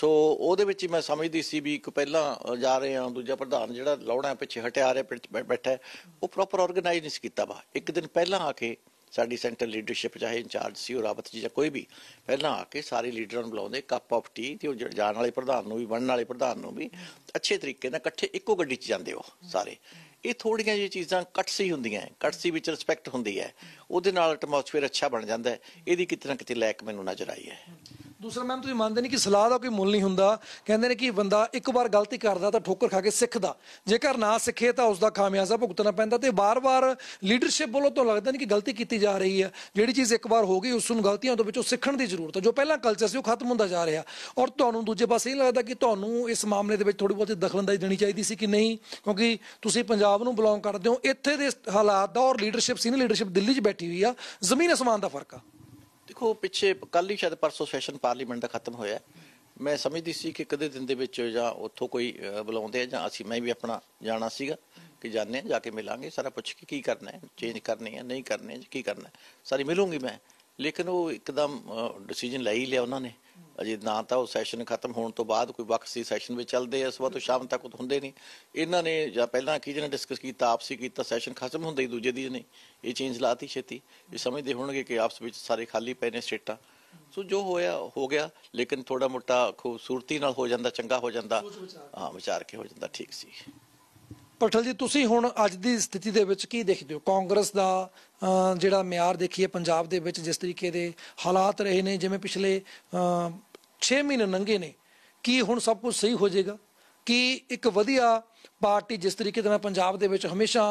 ਸੋ ਉਹਦੇ ਵਿੱਚ ਮੈਂ ਸਮਝਦੀ ਸੀ ਵੀ ਇੱਕ ਪਹਿਲਾਂ ਜਾ ਰਹੇ ਆ ਦੂਜਾ ਪ੍ਰਧਾਨ ਜਿਹੜਾ ਲੌੜਾ ਪਿੱਛੇ ਹਟਿਆ ਰਿਹਾ ਬੈਠਾ ਉਹ ਪ੍ਰੋਪਰ ਆਰਗੇਨਾਈਜ਼ ਨਹੀਂ ਕੀਤਾ ਵਾ ਇੱਕ ਦਿਨ ਪਹਿਲਾਂ ਆ ਕੇ ਸਾਡੀ ਸੈਂਟਰਲ ਲੀਡਰਸ਼ਿਪ ਚਾਹੇ ਇੰਚਾਰਜ ਸੀ ਉਹ ਰਾਵਤ ਜੀ ਜਾਂ ਕੋਈ ਵੀ ਪਹਿਲਾਂ ਆ ਕੇ ਸਾਰੇ ਲੀਡਰਾਂ ਨੂੰ ਬੁਲਾਉਂਦੇ ਕੱਪ ਆਫ ਟੀ ਤੇ ਉਹ ਜਾਣ ਵਾਲੇ ਪ੍ਰਧਾਨ ਨੂੰ ਵੀ ਬਣਨ ਵਾਲੇ ਪ੍ਰਧਾਨ ਨੂੰ ਵੀ ਅੱਛੇ ਤਰੀਕੇ ਨਾਲ ਇਕੱਠੇ ਇੱਕੋ ਗੱਡੀ 'ਚ ਜਾਂਦੇ ਹੋ ਸਾਰੇ ਇਹ ਥੋੜੀਆਂ ਜਿਹੀ ਚੀਜ਼ਾਂ ਕਟਸੀ ਹੁੰਦੀਆਂ ਕਟਸੀ ਵਿੱਚ ਰਿਸਪੈਕਟ ਹੁੰਦੀ ਹੈ ਉਹਦੇ ਨਾਲ ਐਟਮੋਸਫੇਅਰ ਅੱਛਾ ਬਣ ਜਾਂਦਾ ਹੈ ਇਹਦੀ ਕਿਤੇ ਨਾ ਕਿਤੇ ਲੈਕ ਮੈਨੂੰ ਨਜ਼ਰ ਆਈ ਹੈ ਦੂਸਰਾ ਮੈਮ ਤੁਸੀਂ ਮੰਨਦੇ ਨਹੀਂ ਕਿ ਸਲਾਹ ਦਾ ਕੋਈ ਮੁੱਲ ਨਹੀਂ ਹੁੰਦਾ ਕਹਿੰਦੇ ਨੇ ਕਿ ਬੰਦਾ ਇੱਕ ਵਾਰ ਗਲਤੀ ਕਰਦਾ ਤਾਂ ਠੋਕਰ ਖਾ ਕੇ ਸਿੱਖਦਾ ਜੇਕਰ ਨਾ ਸਿੱਖੇ ਤਾਂ ਉਸ ਦਾ ਖਾਮਿਆਜ਼ਾ ਭੁਗਤਣਾ ਪੈਂਦਾ ਤੇ ਬਾਰ-ਬਾਰ ਲੀਡਰਸ਼ਿਪ ਬੋਲੋ ਤਾਂ ਲੱਗਦਾ ਨਹੀਂ ਕਿ ਗਲਤੀ ਕੀਤੀ ਜਾ ਰਹੀ ਹੈ ਜਿਹੜੀ ਚੀਜ਼ ਇੱਕ ਵਾਰ ਹੋ ਗਈ ਉਸ ਨੂੰ ਗਲਤੀਆਂ ਤੋਂ ਵਿੱਚੋਂ ਸਿੱਖਣ ਦੀ ਜ਼ਰੂਰਤ ਹੈ ਜੋ ਪਹਿਲਾਂ ਕਲਚਰ ਸੀ ਉਹ ਖਤਮ ਹੁੰਦਾ ਜਾ ਰਿਹਾ ਔਰ ਤੁਹਾਨੂੰ ਦੂਜੇ ਪਾਸੇ ਇਹ ਲੱਗਦਾ ਕਿ ਤੁਹਾਨੂੰ ਇਸ ਮਾਮਲੇ ਦੇ ਵਿੱਚ ਥੋੜੀ ਬਹੁਤੀ ਦਖਲਅੰਦਾਜ਼ੀ ਦੇਣੀ ਚਾਹੀਦੀ ਸੀ ਕਿ ਨਹੀਂ ਕਿਉਂਕਿ ਤੁਸੀਂ ਪੰਜਾਬ ਨੂੰ ਬਿਲੋਂਗ ਕਰਦੇ ਹੋ ਇੱਥੇ ਦੇ ਹਾਲਾਤ ਦਾ ਔਰ ਲੀਡਰਸ਼ਿਪ ਸੀਨੀਅਰ ਲੀਡਰਸ਼ਿਪ ਦਿੱਲੀ 'ਚ ਬੈਠੀ ਹੋਈ ਆ ਜ਼ਮੀਨ ਅਸਮਾਨ ਦਾ ਫਰਕ ਆ ਦੇਖੋ ਪਿੱਛੇ ਕੱਲ ਹੀ ਸ਼ਾਇਦ ਪਰਸੋਂ ਸੈਸ਼ਨ ਪਾਰਲੀਮੈਂਟ ਦਾ ਖਤਮ ਹੋਇਆ ਮੈਂ ਸਮਝਦੀ ਸੀ ਕਿ ਕਦੇ ਦਿਨ ਦੇ ਵਿੱਚ ਜਾਂ ਉੱਥੋਂ ਕੋਈ ਬੁਲਾਉਂਦੇ ਆ ਜਾਂ ਅਸੀਂ ਮੈਂ ਵੀ ਆਪਣਾ ਜਾਣਾ ਸੀਗਾ ਕਿ ਜਾਣੇ ਜਾ ਕੇ ਮਿਲਾਂਗੇ ਸਾਰਾ ਪੁੱਛ ਕੇ ਕੀ ਕਰਨਾ ਹੈ ਚੇਂਜ ਕਰਨੀ ਹੈ ਨਹੀਂ ਕਰਨੀ ਹੈ ਕੀ ਕਰਨਾ ਹੈ ਸਾਰੀ ਮਿਲੂੰਗੀ ਮੈਂ ਲੇਕਿਨ ਉਹ ਇੱਕਦਮ ਡਿਸੀਜਨ ਲੈ ਹੀ ਲਿਆ ਉਹਨਾਂ ਨੇ ਅਜੇ ਨਾ ਤਾਂ ਉਹ ਸੈਸ਼ਨ ਖਤਮ ਹੋਣ ਤੋਂ ਬਾਅਦ ਕੋਈ ਵਕਤ ਸੀ ਸੈਸ਼ਨ ਵਿੱਚ ਚੱਲਦੇ ਐ ਸਵੇਰ ਤੋਂ ਸ਼ਾਮ ਤੱਕ ਉਹ ਹੁੰਦੇ ਨਹੀਂ ਇਹਨਾਂ ਨੇ ਜਾਂ ਪਹਿਲਾਂ ਕੀ ਜਿਹਨੇ ਡਿਸਕਸ ਕੀਤਾ ਆਪਸੀ ਕੀਤਾ ਸੈਸ਼ਨ ਖਤਮ ਹੁੰਦੇ ਹੀ ਦੂਜੇ ਦੀ ਨਹੀਂ ਇਹ ਚੇਂਜ ਲਾਤੀ ਛੇਤੀ ਇਹ ਸਮਝਦੇ ਹੋਣਗੇ ਕਿ ਆਪਸ ਵਿੱਚ ਸਾਰੇ ਖਾਲੀ ਪਏ ਨੇ ਸਟੇਟਾਂ ਸੋ ਜੋ ਹੋਇਆ ਹੋ ਗਿਆ ਲੇਕਿਨ ਥੋੜਾ ਮੋਟਾ ਖੂਬਸੂਰਤੀ ਨਾਲ ਹੋ ਜਾਂਦਾ ਚੰਗਾ ਹੋ ਜਾਂਦਾ ਹਾਂ ਵਿਚਾਰ ਕੇ ਹੋ ਜਾਂਦਾ ਠੀਕ ਸੀ ਪਟਲ ਜੀ ਤੁਸੀਂ ਹੁਣ ਅੱਜ ਦੀ ਸਥਿਤੀ ਦੇ ਵਿੱਚ ਕੀ ਦੇਖਦੇ ਹੋ ਕਾਂਗਰਸ ਦਾ ਜਿਹੜਾ ਮਿਆਰ ਦੇਖੀਏ ਪੰਜਾਬ ਦੇ ਵਿੱਚ ਜਿਸ ਤਰੀਕੇ ਦੇ ਹਾਲਾਤ ਰਹੇ ਨੇ ਜਿਵੇਂ ਪਿਛਲੇ 6 ਮਹੀਨੇ ਨੰਗੇ ਨੇ ਕੀ ਹੁਣ ਸਭ ਕੁਝ ਸਹੀ ਹੋ ਜਾਏਗਾ ਕਿ ਇੱਕ ਵਧੀਆ ਪਾਰਟੀ ਜਿਸ ਤਰੀਕੇ ਨਾਲ ਪੰਜਾਬ ਦੇ ਵਿੱਚ ਹਮੇਸ਼ਾ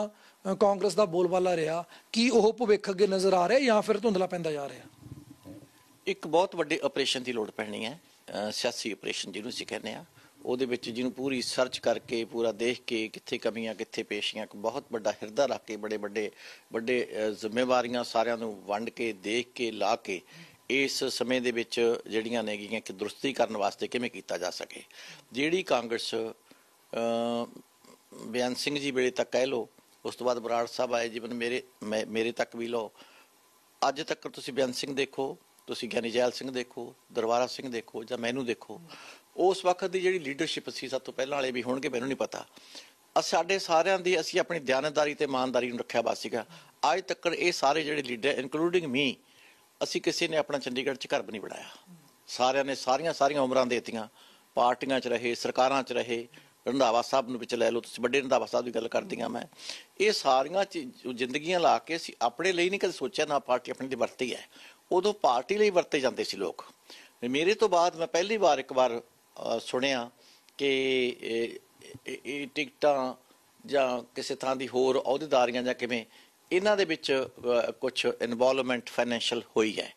ਕਾਂਗਰਸ ਦਾ ਬੋਲਬਾਲਾ ਰਿਹਾ ਕੀ ਉਹ ਭਵਿੱਖ ਅੱਗੇ ਨਜ਼ਰ ਆ ਰਿਹਾ ਜਾਂ ਫਿਰ ਧੁੰਦਲਾ ਪੈਂਦਾ ਜਾ ਰਿਹਾ ਇੱਕ ਬਹੁਤ ਵੱਡੇ ਆਪਰੇਸ਼ਨ ਦੀ ਲੋੜ ਪੈਣੀ ਹੈ ਸਿਆਸੀ ਆਪਰੇਸ਼ਨ ਜਿਹਨੂੰ ਅਸੀਂ ਕਹਿੰਦੇ ਆ ਉਹਦੇ ਵਿੱਚ ਜਿਹਨੂੰ ਪੂਰੀ ਸਰਚ ਕਰਕੇ ਪੂਰਾ ਦੇਖ ਕੇ ਕਿੱਥੇ ਕਮੀਆਂ ਕਿੱਥੇ ਪੇਸ਼ੀਆਂ ਇੱਕ ਬਹੁਤ ਵੱਡਾ ਹਿਰਦਾ ਰੱਖ ਕੇ ਬੜੇ ਵੱਡੇ ਵੱਡੇ ਜ਼ਿੰਮੇਵਾਰੀਆਂ ਸਾਰਿਆਂ ਨੂੰ ਵੰਡ ਕੇ ਦੇਖ ਕੇ ਲਾ ਕੇ ਇਸ ਸਮੇਂ ਦੇ ਵਿੱਚ ਜਿਹੜੀਆਂ ਨੇਗੀਆਂ ਕਿ ਦਰਸਤੀ ਕਰਨ ਵਾਸਤੇ ਕਿਵੇਂ ਕੀਤਾ ਜਾ ਸਕੇ ਜਿਹੜੀ ਕਾਂਗਰਸ ਬਿਆਨ ਸਿੰਘ ਜੀ ਵੇਲੇ ਤੱਕ ਕਹਿ ਲੋ ਉਸ ਤੋਂ ਬਾਅਦ ਬਰਾੜ ਸਾਹਿਬ ਆਏ ਜੀਵਨ ਮੇਰੇ ਮੇਰੇ ਤੱਕ ਵੀ ਲੋ ਅੱਜ ਤੱਕ ਤੁਸੀਂ ਬਿਆਨ ਸਿੰਘ ਦੇਖੋ ਤੁਸੀਂ ਗਿਆਨੀ ਜੈਲ ਸਿੰਘ ਦੇਖੋ ਦਰਵਾਰਾ ਸਿੰਘ ਦੇਖੋ ਜਾਂ ਮੈਨੂੰ ਦੇਖੋ ਉਸ ਵਕਤ ਦੀ ਜਿਹੜੀ ਲੀਡਰਸ਼ਿਪ ਸੀ ਸਭ ਤੋਂ ਪਹਿਲਾਂ ਵਾਲੇ ਵੀ ਹੋਣਗੇ ਮੈਨੂੰ ਨਹੀਂ ਪਤਾ ਸਾਡੇ ਸਾਰਿਆਂ ਦੀ ਅਸੀਂ ਆਪਣੀ ਧਿਆਨਦਾਰੀ ਤੇ ਇਮਾਨਦਾਰੀ ਨੂੰ ਰੱਖਿਆ ਬਾਸੀਗਾ ਅੱਜ ਤੱਕ ਇਹ ਸਾਰੇ ਜਿਹੜੇ ਲੀਡਰ ਇਨਕਲੂਡਿੰਗ ਮੀ ਅਸੀਂ ਕਿਸੇ ਨੇ ਆਪਣਾ ਚੰਡੀਗੜ੍ਹ 'ਚ ਘਰ ਨਹੀਂ ਬਣਾਇਆ ਸਾਰਿਆਂ ਨੇ ਸਾਰੀਆਂ ਸਾਰੀਆਂ ਉਮਰਾਂ ਦੇ ਦਿੱਤੀਆਂ ਪਾਰਟੀਆਂ 'ਚ ਰਹੇ ਸਰਕਾਰਾਂ 'ਚ ਰਹੇ ਰੰਧਾਵਾ ਸਾਹਿਬ ਨੂੰ ਵਿੱਚ ਲੈ ਲਓ ਤੁਸੀਂ ਵੱਡੇ ਰੰਧਾਵਾ ਸਾਹਿਬ ਦੀ ਗੱਲ ਆ ਮੈਂ ਇਹ ਸਾਰੀਆਂ ਜ਼ਿੰਦਗੀਆਂ ਲਾ ਕੇ ਅਸੀਂ ਆਪਣੇ ਲਈ ਨਹੀਂ ਕਦੇ ਸੋਚਿਆ ਨਾ ਪਾਰਟੀ ਆਪਣੀ ਦੀ ਵਰਤੀ ਹੈ ਉਦੋਂ ਪਾਰਟੀ ਲਈ ਵਰਤੇ ਜਾਂਦੇ ਸੀ ਲੋਕ ਮੇਰੇ ਤੋਂ ਬਾਅਦ ਮੈਂ ਪਹਿਲੀ ਵਾਰ ਇੱਕ ਵਾਰ ਸੁਣਿਆ ਕਿ ਇਹ ਟਿਕਟਾਂ ਜਾਂ ਕਿਸੇ ਥਾਂ ਦੀ ਹੋਰ ਅਹੁਦੇਦਾਰੀਆਂ ਜਾਂ ਕਿਵੇਂ ਇਹਨਾਂ ਦੇ ਵਿੱਚ ਕੁਝ ਇਨਵੋਲਵਮੈਂਟ ਫਾਈਨੈਂਸ਼ੀਅਲ ਹੋਈ ਹੈ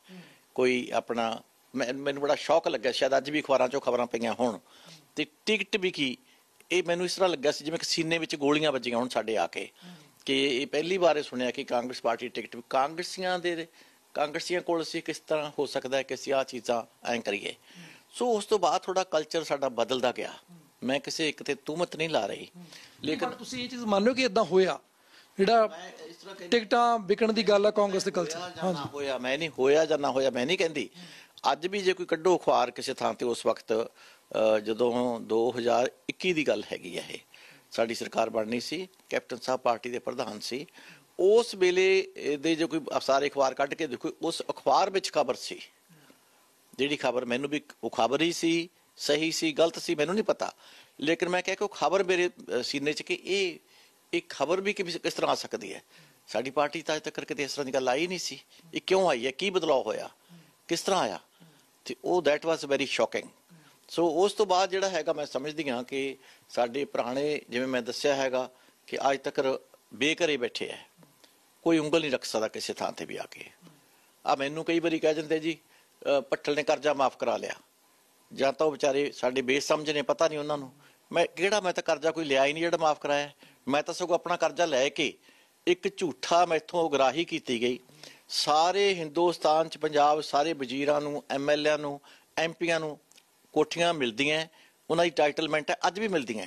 ਕੋਈ ਆਪਣਾ ਮੈਨੂੰ ਬੜਾ ਸ਼ੌਕ ਲੱਗਾ ਸ਼ਾਇਦ ਅੱਜ ਵੀ ਖਬਰਾਂ 'ਚੋਂ ਖਬਰਾਂ ਪਈਆਂ ਹੋਣ ਤੇ ਟਿਕਟ ਵੀ ਕੀ ਇਹ ਮੈਨੂੰ ਇਸ ਤਰ੍ਹਾਂ ਲੱਗਾ ਸੀ ਜਿਵੇਂ ਕਿ ਸੀਨੇ ਵਿੱਚ ਗੋਲੀਆਂ ਵੱਜੀਆਂ ਹੋਣ ਸਾਡੇ ਆ ਕੇ ਕਿ ਇਹ ਪਹਿਲੀ ਵਾਰ ਸੁਣਿਆ ਕਿ ਕਾਂਗਰਸ ਪਾਰਟੀ ਟਿਕਟ ਕਾਂਗਰਸੀਆਂ ਦੇ ਕਾਂਗਰਸੀਆਂ ਕੋਲ ਸੀ ਕਿਸ ਤਰ੍ਹਾਂ ਹੋ ਸਕਦਾ ਹੈ ਕਿ ਅਸੀਂ ਆ ਚੀਜ਼ਾਂ ਐਂ ਕਰੀਏ ਸੋ ਉਸ ਤੋਂ ਬਾਅਦ ਥੋੜਾ ਕਲਚਰ ਸਾਡਾ ਬਦਲਦਾ ਗਿਆ ਮੈਂ ਕਿਸੇ ਇੱਕ ਤੇ ਤੁਮਤ ਨਹੀਂ ਲਾ ਰਹੀ ਲੇਕਿਨ ਤੁਸੀਂ ਇਹ ਚੀਜ਼ ਮੰਨੋ ਕਿ ਇਦਾਂ ਹੋਇਆ ਜਿਹੜਾ ਟਿਕਟਾਂ ਵਿਕਣ ਦੀ ਗੱਲ ਆ ਕਾਂਗਰਸ ਦੇ ਕਲਚਰ ਹਾਂ ਹੋਇਆ ਮੈਂ ਨਹੀਂ ਹੋਇਆ ਜਾਂ ਨਾ ਹੋਇਆ ਮੈਂ ਨਹੀਂ ਕਹਿੰਦੀ ਅੱਜ ਵੀ ਜੇ ਕੋਈ ਕੱਢੋ ਅਖਬਾਰ ਕਿਸੇ ਥਾਂ ਤੇ ਉਸ ਵਕਤ ਜਦੋਂ 2021 ਦੀ ਗੱਲ ਹੈਗੀ ਹੈ ਇਹ ਸਾਡੀ ਸਰਕਾਰ ਬਣਨੀ ਸੀ ਕੈਪਟਨ ਸਾਹਿਬ ਪਾਰਟੀ ਦੇ ਪ੍ਰਧਾਨ ਸੀ ਉਸ ਵੇਲੇ ਦੇ ਜੇ ਕੋਈ ਅਫਸਾਰ ਅਖਬਾਰ ਕੱਢ ਕੇ ਦੇਖੋ ਉਸ ਅਖਬਾਰ ਵਿੱਚ ਖਬਰ ਸੀ ਜਿਹੜੀ ਖਬਰ ਮੈਨੂੰ ਵੀ ਉਹ ਖਬਰ ਹੀ ਸੀ ਸਹੀ ਸੀ ਗਲਤ ਸੀ ਮੈਨੂੰ ਨਹੀਂ ਪਤਾ ਲੇਕਿਨ ਮੈਂ ਕਹਿ ਕਿ ਉਹ ਖਬਰ ਮੇਰੇ ਸੀਨੇ 'ਚ ਕਿ ਇਹ ਇਹ ਖਬਰ ਵੀ ਕਿ ਕਿਸ ਤਰ੍ਹਾਂ ਆ ਸਕਦੀ ਹੈ ਸਾਡੀ ਪਾਰਟੀ ਤਾਂ ਤੱਕ ਕਿਤੇ ਇਸ ਤਰ੍ਹਾਂ ਦੀ ਗੱਲ ਆਈ ਨਹੀਂ ਸੀ ਇਹ ਕਿਉਂ ਆਈ ਹੈ ਕੀ ਬਦਲਾਅ ਹੋਇਆ ਕਿਸ ਤਰ੍ਹਾਂ ਆਇਆ ਤੇ ਉਹ that was very shocking so ਉਸ ਤੋਂ ਬਾਅਦ ਜਿਹੜਾ ਹੈਗਾ ਮੈਂ ਸਮਝਦੀ ਹਾਂ ਕਿ ਸਾਡੇ ਪੁਰਾਣੇ ਜਿਵੇਂ ਮੈਂ ਦੱਸਿਆ ਹੈਗਾ ਕਿ ਅੱਜ ਤੱਕ ਬੇਕਰੇ ਬੈਠੇ ਹੈ ਕੋਈ ਉਂਗਲ ਨਹੀਂ ਰੱਖ ਸਕਦਾ ਕਿਸੇ ਥਾਂ ਤੇ ਵੀ ਆ ਕੇ ਆ ਮੈਨੂੰ ਕਈ ਵਾਰੀ ਕਹਿ ਜਾਂਦੇ ਜੀ ਪੱਟਲ ਨੇ ਕਰਜ਼ਾ ਮਾਫ ਕਰਾ ਲਿਆ ਜਾਂ ਤਾਂ ਉਹ ਵਿਚਾਰੇ ਸਾਡੇ ਬੇਸ ਸਮਝ ਨੇ ਪਤਾ ਨਹੀਂ ਉਹਨਾਂ ਨੂੰ ਮੈਂ ਕਿਹੜਾ ਮੈਂ ਤਾਂ ਕਰਜ਼ਾ ਕੋਈ ਲਿਆ ਹੀ ਨਹੀਂ ਜਿਹੜਾ ਮਾਫ ਕਰਾਇਆ ਮੈਂ ਤਾਂ ਸਗੋਂ ਆਪਣਾ ਕਰਜ਼ਾ ਲੈ ਕੇ ਇੱਕ ਝੂਠਾ ਮੈਥੋਂ ਉਗਰਾਹੀ ਕੀਤੀ ਗਈ ਸਾਰੇ ਹਿੰਦੁਸਤਾਨ ਚ ਪੰਜਾਬ ਸਾਰੇ ਵਜ਼ੀਰਾਂ ਨੂੰ ਐਮਐਲਏ ਨੂੰ ਐਮਪੀਆਂ ਨੂੰ ਕੋਠੀਆਂ ਮਿਲਦੀਆਂ ਉਹਨਾਂ ਦੀ ਟਾਈਟਲਮੈਂਟ ਹੈ ਅੱਜ ਵੀ ਮਿਲਦੀਆਂ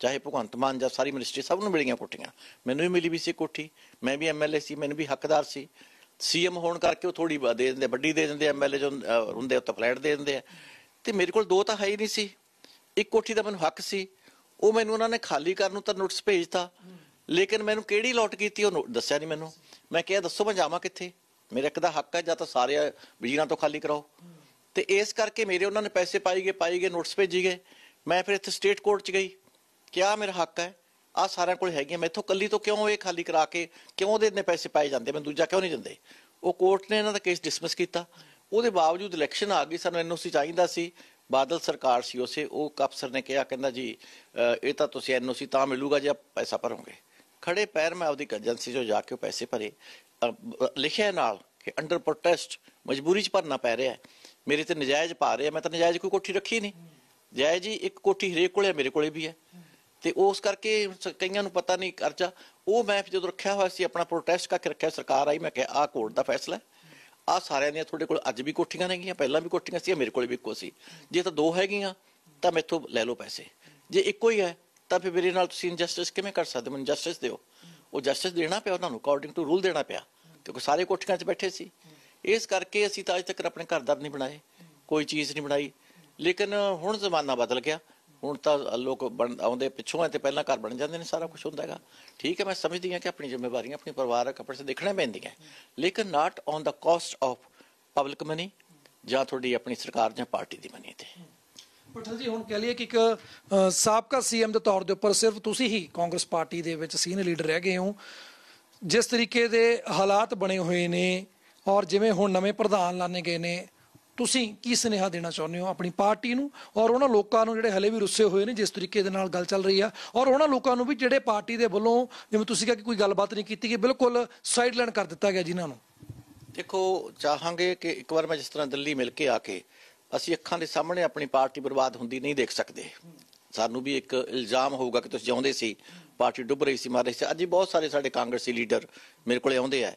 ਚਾਹੇ ਭਗਵੰਤ ਮਾਨ ਜਾਂ ਸਾਰੀ ਮਿਨਿਸਟਰੀ ਸਭ ਨੂੰ ਮਿਲੀਆਂ ਕੋਠੀਆਂ ਮੈਨੂੰ ਵੀ ਮਿਲੀ ਵੀ ਸੀ ਕੋਠੀ ਮੈਂ ਵੀ ਐਮਐਲਏ ਸੀ ਮੈਨੂੰ ਵੀ ਹੱਕਦਾਰ ਸੀ ਸੀਐਮ ਹੋਣ ਕਰਕੇ ਉਹ ਥੋੜੀ ਦੇ ਦਿੰਦੇ ਵੱਡੀ ਦੇ ਦਿੰਦੇ ਐਮਐਲਏ ਜੋ ਹੁੰਦੇ ਉੱਤੇ ਫਲੈਟ ਦੇ ਦਿੰਦੇ ਆ ਤੇ ਮੇਰੇ ਕੋਲ ਦੋ ਤਾਂ ਹੈ ਹੀ ਨਹੀਂ ਸੀ ਇੱਕ ਕੋਠੀ ਦਾ ਮੈਨੂੰ ਹੱਕ ਸੀ ਉਹ ਮੈਨੂੰ ਉਹਨਾਂ ਨੇ ਖਾਲੀ ਕਰਨ ਨੂੰ ਤਾਂ ਨੋਟਿਸ ਭੇਜਤਾ ਲੇਕਿਨ ਮੈਨੂੰ ਕਿਹੜੀ ਲੋਟ ਕੀਤੀ ਉਹ ਦੱਸਿਆ ਨਹੀਂ ਮੈਨੂੰ ਮੈਂ ਕਿਹਾ ਦੱਸੋ ਮੈਂ ਜਾਵਾਂ ਕਿੱਥੇ ਮੇਰਾ ਇੱਕ ਦਾ ਹੱਕ ਹੈ ਜਾਂ ਤਾਂ ਸਾਰੇ ਵਜ਼ੀਰਾਂ ਤੋਂ ਖਾਲੀ ਕਰਾਓ ਤੇ ਇਸ ਕਰਕੇ ਮੇਰੇ ਉਹਨਾਂ ਨੇ ਪੈਸੇ ਪਾਈ ਗਏ ਪਾਈ ਗਏ ਨੋਟਿਸ ਭੇਜੀ ਗਏ ਮੈਂ ਫਿਰ ਇੱਥੇ ਸਟੇਟ ਕੋਰਟ 'ਚ ਗਈ ਕਿਹਾ ਮੇਰਾ ਹੱਕ ਹੈ ਆ ਸਾਰਿਆਂ ਕੋਲ ਹੈਗੀਆਂ ਮੈਥੋਂ ਕੱਲੀ ਤੋਂ ਕਿਉਂ ਇਹ ਖਾਲੀ ਕਰਾ ਕੇ ਕਿਉਂ ਦੇ ਇੰਨੇ ਪੈਸੇ ਪਾਏ ਜਾਂਦੇ ਮੈਂ ਦੂਜਾ ਕਿਉਂ ਨਹੀਂ ਦਿੰਦੇ ਉਹ ਕੋਰਟ ਨੇ ਇਹਨਾਂ ਦਾ ਕੇਸ ਡਿਸਮਿਸ ਕੀਤਾ ਉਹਦੇ ਬਾਵਜੂਦ ਇਲੈਕਸ਼ਨ ਆ ਗਈ ਸਾਨੂੰ ਐਨਓਸੀ ਚਾਹੀਦਾ ਸੀ ਬਾਦਲ ਸਰਕਾਰ ਸੀ ਉਸੇ ਉਹ ਅਫਸਰ ਨੇ ਕਿਹਾ ਕਹਿੰਦਾ ਜੀ ਇਹ ਤਾਂ ਤੁਸੀਂ ਐਨਓਸੀ ਤਾਂ ਮਿਲੂਗਾ ਜੇ ਪੈਸਾ ਭਰੋਗੇ ਖੜੇ ਪੈਰ ਮੈਂ ਆਪਦੀ ਏਜੰਸੀ ਚੋਂ ਜਾ ਕੇ ਪੈਸੇ ਭਰੇ ਲਿਖਿਆ ਨਾਲ ਕਿ ਅੰਡਰ ਪ੍ਰੋਟੈਸਟ ਮਜਬੂਰੀ 'ਚ ਭਰਨਾ ਪੈ ਰਿਹਾ ਮੇਰੇ ਤੇ ਨਜਾਇਜ਼ ਪਾ ਰਿਹਾ ਮੈਂ ਤਾਂ ਨਜਾਇਜ਼ ਕੋਈ ਕੋਠੀ ਰੱਖੀ ਨਹੀਂ ਜਾਇਜ਼ ਜੀ ਇੱਕ ਕੋਠੀ ਹਰੇਕ ਕੋਲੇ ਮੇਰੇ ਕੋਲੇ ਵੀ ਹੈ ਤੇ ਉਸ ਕਰਕੇ ਕਈਆਂ ਨੂੰ ਪਤਾ ਨਹੀਂ ਕਰਜ਼ਾ ਉਹ ਮੈਂ ਜਦੋਂ ਰੱਖਿਆ ਹੋਇਆ ਸੀ ਆਪਣਾ ਪ੍ਰੋਟੈਸਟ ਕਰਕੇ ਰੱਖਿਆ ਸਰਕਾਰ ਆਈ ਮੈਂ ਕਿਹਾ ਆ ਕੋਰਟ ਦਾ ਫੈਸਲਾ ਆ ਸਾਰਿਆਂ ਦੀਆਂ ਤੁਹਾਡੇ ਕੋਲ ਅੱਜ ਵੀ ਕੋਠੀਆਂ ਨੇਗੀਆਂ ਪਹਿਲਾਂ ਵੀ ਕੋਠੀਆਂ ਸੀ ਮੇਰੇ ਕੋਲ ਵੀ ਇੱਕੋ ਸੀ ਜੇ ਤਾਂ ਦੋ ਹੈਗੀਆਂ ਤਾਂ ਮੈਥੋਂ ਲੈ ਲਓ ਪੈਸੇ ਜੇ ਇੱਕੋ ਹੀ ਹੈ ਤਾਂ ਫਿਰ ਮੇਰੇ ਨਾਲ ਤੁਸੀਂ ਇਨਜਸਟਿਸ ਕਿਵੇਂ ਕਰ ਸਕਦੇ ਮੈਨੂੰ ਜਸਟਿਸ ਦਿਓ ਉਹ ਜਸਟਿਸ ਦੇਣਾ ਪਿਆ ਉਹਨਾਂ ਨੂੰ ਅਕੋਰਡਿੰਗ ਟੂ ਰੂਲ ਦੇਣਾ ਪਿਆ ਕਿਉਂਕਿ ਸਾਰੇ ਕੋਠੀਆਂ 'ਚ ਬੈਠੇ ਸੀ ਇਸ ਕਰਕੇ ਅਸੀਂ ਤਾਂ ਅਜੇ ਤੱਕ ਆਪਣੇ ਘਰ ਦਾ ਨਹੀਂ ਬਣਾਏ ਕੋਈ ਚੀਜ਼ ਨਹੀਂ ਬਣਾਈ ਲੇਕਿਨ ਹੁਣ ਜ਼ਮਾਨਾ ਬਦਲ ਗਿਆ ਹੁਣ ਤਾਂ ਲੋਕ ਆਉਂਦੇ ਪਿੱਛੋਂ ਤੇ ਪਹਿਲਾਂ ਘਰ ਬਣ ਜਾਂਦੇ ਨੇ ਸਾਰਾ ਕੁਝ ਹੁੰਦਾ ਹੈਗਾ ਠੀਕ ਹੈ ਮੈਂ ਸਮਝਦੀ ਹਾਂ ਕਿ ਆਪਣੀ ਜ਼ਿੰਮੇਵਾਰੀਆਂ ਆਪਣੀ ਪਰਿਵਾਰਕ ਆਪਣੇ ਸੇ ਦੇਖਣਾ ਪੈਂਦੀਆਂ ਲੇਕਿਨ not on the cost of public money ਜਾਂ ਤੁਹਾਡੀ ਆਪਣੀ ਸਰਕਾਰ ਜਾਂ ਪਾਰਟੀ ਦੀ ਮਨੀ ਤੇ ਪਟਲ ਜੀ ਹੁਣ ਕਹ ਲਈਏ ਕਿ ਇੱਕ ਸਾਬਕਾ ਸੀਐਮ ਦੇ ਤੌਰ ਦੇ ਉੱਪਰ ਸਿਰਫ ਤੁਸੀਂ ਹੀ ਕਾਂਗਰਸ ਪਾਰਟੀ ਦੇ ਵਿੱਚ ਸੀਨੀਅਰ ਲੀਡਰ ਰਹਿ ਗਏ ਹੋ ਜਿਸ ਤਰੀਕੇ ਦੇ ਹਾਲਾਤ ਬਣੇ ਹੋਏ ਨੇ ਔਰ ਜਿਵੇਂ ਹੁਣ ਨਵੇਂ ਪ੍ਰਧਾਨ ਲਾਣੇ ਗਏ ਨੇ ਤੁਸੀਂ ਕੀ ਸੁਨੇਹਾ ਦੇਣਾ ਚਾਹੁੰਦੇ ਹੋ ਆਪਣੀ ਪਾਰਟੀ ਨੂੰ ਔਰ ਉਹਨਾਂ ਲੋਕਾਂ ਨੂੰ ਜਿਹੜੇ ਹਲੇ ਵੀ ਰੁੱਸੇ ਹੋਏ ਨੇ ਜਿਸ ਤਰੀਕੇ ਦੇ ਨਾਲ ਗੱਲ ਚੱਲ ਰਹੀ ਆ ਔਰ ਉਹਨਾਂ ਲੋਕਾਂ ਨੂੰ ਵੀ ਜਿਹੜੇ ਪਾਰਟੀ ਦੇ ਵੱਲੋਂ ਜਿਵੇਂ ਤੁਸੀਂ ਕਿਹਾ ਕਿ ਕੋਈ ਗੱਲਬਾਤ ਨਹੀਂ ਕੀਤੀ ਗਈ ਬਿਲਕੁਲ ਸਾਈਡ ਲਾਈਨ ਕਰ ਦਿੱਤਾ ਗਿਆ ਜਿਨ੍ਹਾਂ ਨੂੰ ਦੇਖੋ ਚਾਹਾਂਗੇ ਕਿ ਇੱਕ ਵਾਰ ਮੈਂ ਜਿਸ ਤਰ੍ਹਾਂ ਦਿੱਲੀ ਮਿਲ ਕੇ ਆ ਕੇ ਅਸੀਂ ਅੱਖਾਂ ਦੇ ਸਾਹਮਣੇ ਆਪਣੀ ਪਾਰਟੀ ਬਰਬਾਦ ਹੁੰਦੀ ਨਹੀਂ ਦੇਖ ਸਕਦੇ ਸਾਨੂੰ ਵੀ ਇੱਕ ਇਲਜ਼ਾਮ ਹੋਊਗਾ ਕਿ ਤੁਸੀਂ ਜਾਉਂਦੇ ਸੀ ਪਾਰਟੀ ਡੁੱਬ ਰਹੀ ਸੀ ਮਾਰੇ ਸੀ ਅੱਜ ਬਹੁਤ ਸਾਰੇ ਸਾਡੇ ਕਾਂਗਰਸੀ ਲੀਡਰ ਮੇਰੇ ਕੋਲੇ ਆਉਂਦੇ ਆ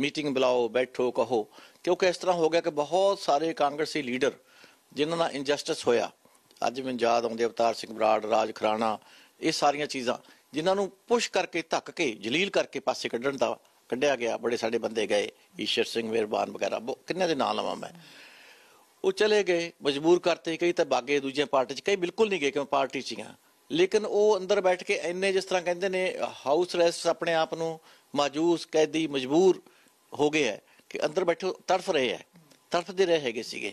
ਮੀਟਿੰਗ ਬੁਲਾਓ ਬੈਠੋ ਕਹੋ ਕਿਉਂਕਿ ਇਸ ਤਰ੍ਹਾਂ ਹੋ ਗਿਆ ਕਿ ਬਹੁਤ ਸਾਰੇ ਕਾਂਗਰਸੀ ਲੀਡਰ ਜਿਨ੍ਹਾਂ ਨਾਲ ਇਨਜਸਟਿਸ ਹੋਇਆ ਅੱਜ ਮੈਂ ਯਾਦ ਆਉਂਦੇ ਅਵਤਾਰ ਸਿੰਘ ਬਰਾੜ ਰਾਜ ਖਰਾਣਾ ਇਹ ਸਾਰੀਆਂ ਚੀਜ਼ਾਂ ਜਿਨ੍ਹਾਂ ਨੂੰ ਪੁਸ਼ ਕਰਕੇ ਧੱਕ ਕੇ ਜਲੀਲ ਕਰਕੇ ਪਾਸੇ ਕੱਢਣ ਦਾ ਕੱਢਿਆ ਗਿਆ ਬੜੇ ਸਾਡੇ ਬੰਦੇ ਗਏ ਈਸ਼ਰ ਸਿੰਘ ਮਿਹਰਬਾਨ ਵਗੈਰਾ ਕਿੰਨੇ ਦੇ ਨਾਂ ਲਵਾਂ ਮੈਂ ਉਹ ਚਲੇ ਗਏ ਮਜਬੂਰ ਕਰਤੇ ਕਈ ਤਾਂ ਬਾਗੇ ਦੂਜੀਆਂ ਪਾਰਟੀ 'ਚ ਕਈ ਬਿਲਕੁਲ ਨਹੀਂ ਗਏ ਕਿਉਂ ਪਾਰਟੀ 'ਚ ਆ ਲੇਕਿਨ ਉਹ ਅੰਦਰ ਬੈਠ ਕੇ ਇੰਨੇ ਜਿਸ ਤਰ੍ਹਾਂ ਕਹਿੰਦੇ ਨੇ ਹਾਊਸ ਰੈਸਟ ਆਪਣੇ ਆਪ ਨੂੰ ਮਾਜੂਸ ਕੈਦੀ ਮਜਬੂਰ ਹੋ ਗਏ ਹੈ ਕਿ ਅੰਦਰ ਬੈਠੋ ਤੜਫ ਰਹੇ ਹੈ ਤੜਫਦੇ ਰਹੇ ਹੈਗੇ ਸੀਗੇ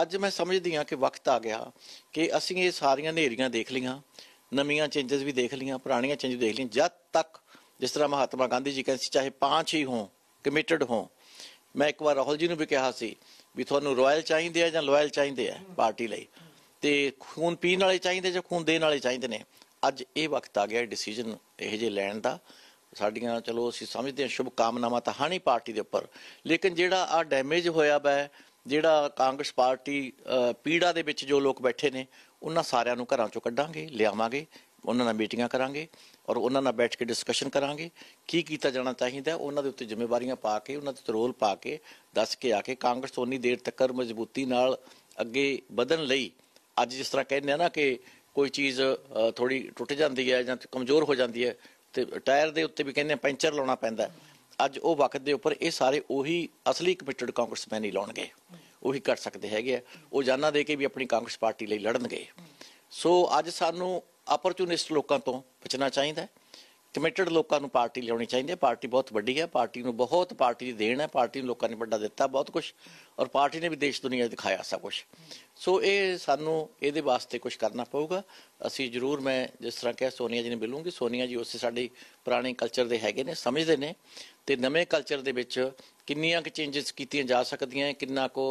ਅੱਜ ਮੈਂ ਸਮਝਦੀ ਹਾਂ ਕਿ ਵਕਤ ਆ ਗਿਆ ਕਿ ਅਸੀਂ ਇਹ ਸਾਰੀਆਂ ਨੇਰੀਆਂ ਦੇਖ ਲੀਆਂ ਨਵੀਆਂ ਚੇਂਜਸ ਵੀ ਦੇਖ ਲੀਆਂ ਪੁਰਾਣੀਆਂ ਚੇਂਜ ਦੇਖ ਲੀਆਂ ਜਦ ਤੱਕ ਜਿਸ ਤਰ੍ਹਾਂ ਮਹਾਤਮਾ ਗਾਂਧੀ ਜੀ ਕਹਿੰਦੇ ਸੀ ਚਾਹੇ ਪਾਂਚ ਹੀ ਹੋ ਕਮਿਟਡ ਹੋ ਮੈਂ ਇੱਕ ਵਾਰ ਰਾਹੁਲ ਜੀ ਨੂੰ ਵੀ ਕਿਹਾ ਸੀ ਵੀ ਤੁਹਾਨੂੰ ਰਾਇਲ ਚਾਹੀਦੇ ਆ ਜਾਂ ਲਾਇਲ ਚਾਹੀਦੇ ਆ ਪਾਰਟੀ ਲਈ ਤੇ ਖੂਨ ਪੀਣ ਵਾਲੇ ਚਾਹੀਦੇ ਜਾਂ ਖੂਨ ਦੇਣ ਵਾਲੇ ਚਾਹੀਦੇ ਨੇ ਅੱਜ ਇਹ ਵਕਤ ਆ ਗਿਆ ਡਿਸੀਜਨ ਇਹ ਜੇ ਲੈਣ ਦਾ ਸਾਡੀਆਂ ਚਲੋ ਅਸੀਂ ਸਮਝਦੇ ਹਾਂ ਸ਼ੁਭ ਕਾਮਨਾਵਾਂ ਤਾਂ ਹਾਨੀ ਪਾਰਟੀ ਦੇ ਉੱਪਰ ਲੇਕਿਨ ਜਿਹੜਾ ਆ ਡੈਮੇਜ ਹੋਇਆ ਬੈ ਜਿਹੜਾ ਕਾਂਗਰਸ ਪਾਰਟੀ ਪੀੜਾ ਦੇ ਵਿੱਚ ਜੋ ਲੋਕ ਬੈਠੇ ਨੇ ਉਹਨਾਂ ਸਾਰਿਆਂ ਨੂੰ ਘਰਾਂ ਚੋਂ ਕੱਢਾਂਗੇ ਲਿਆਵਾਂਗੇ ਉਹਨਾਂ ਨਾਲ ਮੀਟਿੰਗਾਂ ਕਰਾਂਗੇ ਔਰ ਉਹਨਾਂ ਨਾਲ ਬੈਠ ਕੇ ਡਿਸਕਸ਼ਨ ਕਰਾਂਗੇ ਕੀ ਕੀਤਾ ਜਾਣਾ ਚਾਹੀਦਾ ਉਹਨਾਂ ਦੇ ਉੱਤੇ ਜ਼ਿੰਮੇਵਾਰੀਆਂ ਪਾ ਕੇ ਉਹਨਾਂ ਤੇ ਰੋਲ ਪਾ ਕੇ ਦੱਸ ਕੇ ਆ ਕੇ ਕਾਂਗਰਸ ਉਨੀ ਦੇਰ ਤੱਕ ਮਜ਼ਬੂਤੀ ਨਾਲ ਅੱਗੇ ਵਧਣ ਲਈ ਅੱਜ ਜਿਸ ਤਰ੍ਹਾਂ ਕਹਿੰਦੇ ਆ ਨਾ ਕਿ ਕੋਈ ਚੀਜ਼ ਥੋੜੀ ਟੁੱਟ ਜਾਂਦੀ ਹੈ ਜਾਂ ਕਮਜ਼ੋਰ ਹੋ ਜਾਂਦੀ ਹੈ ਤੇ ਟਾਇਰ ਦੇ ਉੱਤੇ ਵੀ ਕਹਿੰਦੇ ਪੈਂਚਰ ਲਾਉਣਾ ਪੈਂਦਾ ਅੱਜ ਉਹ ਵਕਤ ਦੇ ਉੱਪਰ ਇਹ ਸਾਰੇ ਉਹੀ ਅਸਲੀ ਕਮਿਟਡ ਕਾਂਗਰਸਮੈਨ ਹੀ ਲਾਉਣਗੇ ਉਹੀ ਕਰ ਸਕਦੇ ਹੈਗੇ ਉਹ ਜਾਨਾਂ ਦੇ ਕੇ ਵੀ ਆਪਣੀ ਕਾਂਗਰਸ ਪਾਰਟੀ ਲਈ ਲੜਨਗੇ ਸੋ ਅੱਜ ਸਾਨੂੰ ਅਪਰਚੂਨਿਸਟ ਲੋਕਾਂ ਤੋਂ ਬਚਣਾ ਚਾਹੀਦਾ ਕਮਿਟਡ ਲੋਕਾਂ ਨੂੰ ਪਾਰਟੀ ਲਿਆਉਣੀ ਚਾਹੀਦੀ ਹੈ ਪਾਰਟੀ ਬਹੁਤ ਵੱਡੀ ਹੈ ਪਾਰਟੀ ਨੂੰ ਬਹੁਤ ਪਾਰਟੀ ਦੀ ਦੇਣ ਹੈ ਪਾਰਟੀ ਨੂੰ ਲੋਕਾਂ ਨੇ ਵੱਡਾ ਦਿੱਤਾ ਬਹੁਤ ਕੁਝ ਔਰ ਪਾਰਟੀ ਨੇ ਵੀ ਦੇਸ਼ ਦੁਨੀਆ ਦਿਖਾਇਆ ਸਭ ਕੁਝ ਸੋ ਇਹ ਸਾਨੂੰ ਇਹਦੇ ਵਾਸਤੇ ਕੁਝ ਕਰਨਾ ਪਊਗਾ ਅਸੀਂ ਜ਼ਰੂਰ ਮੈਂ ਜਿਸ ਤਰ੍ਹਾਂ ਕਿ ਸੋਨੀਆ ਜੀ ਨੇ ਮਿਲੂੰਗੀ ਸੋਨੀਆ ਜੀ ਉਸੇ ਸਾਡੇ ਪੁਰਾਣੇ ਕਲਚਰ ਦੇ ਹੈਗੇ ਨੇ ਸਮਝਦੇ ਨੇ ਤੇ ਨਵੇਂ ਕਲਚਰ ਦੇ ਵਿੱਚ ਕਿੰਨੀਆਂ ਕੁ ਚੇਂਜਸ ਕੀਤੀਆਂ ਜਾ ਸਕਦੀਆਂ ਹੈ ਕਿੰਨਾ ਕੋ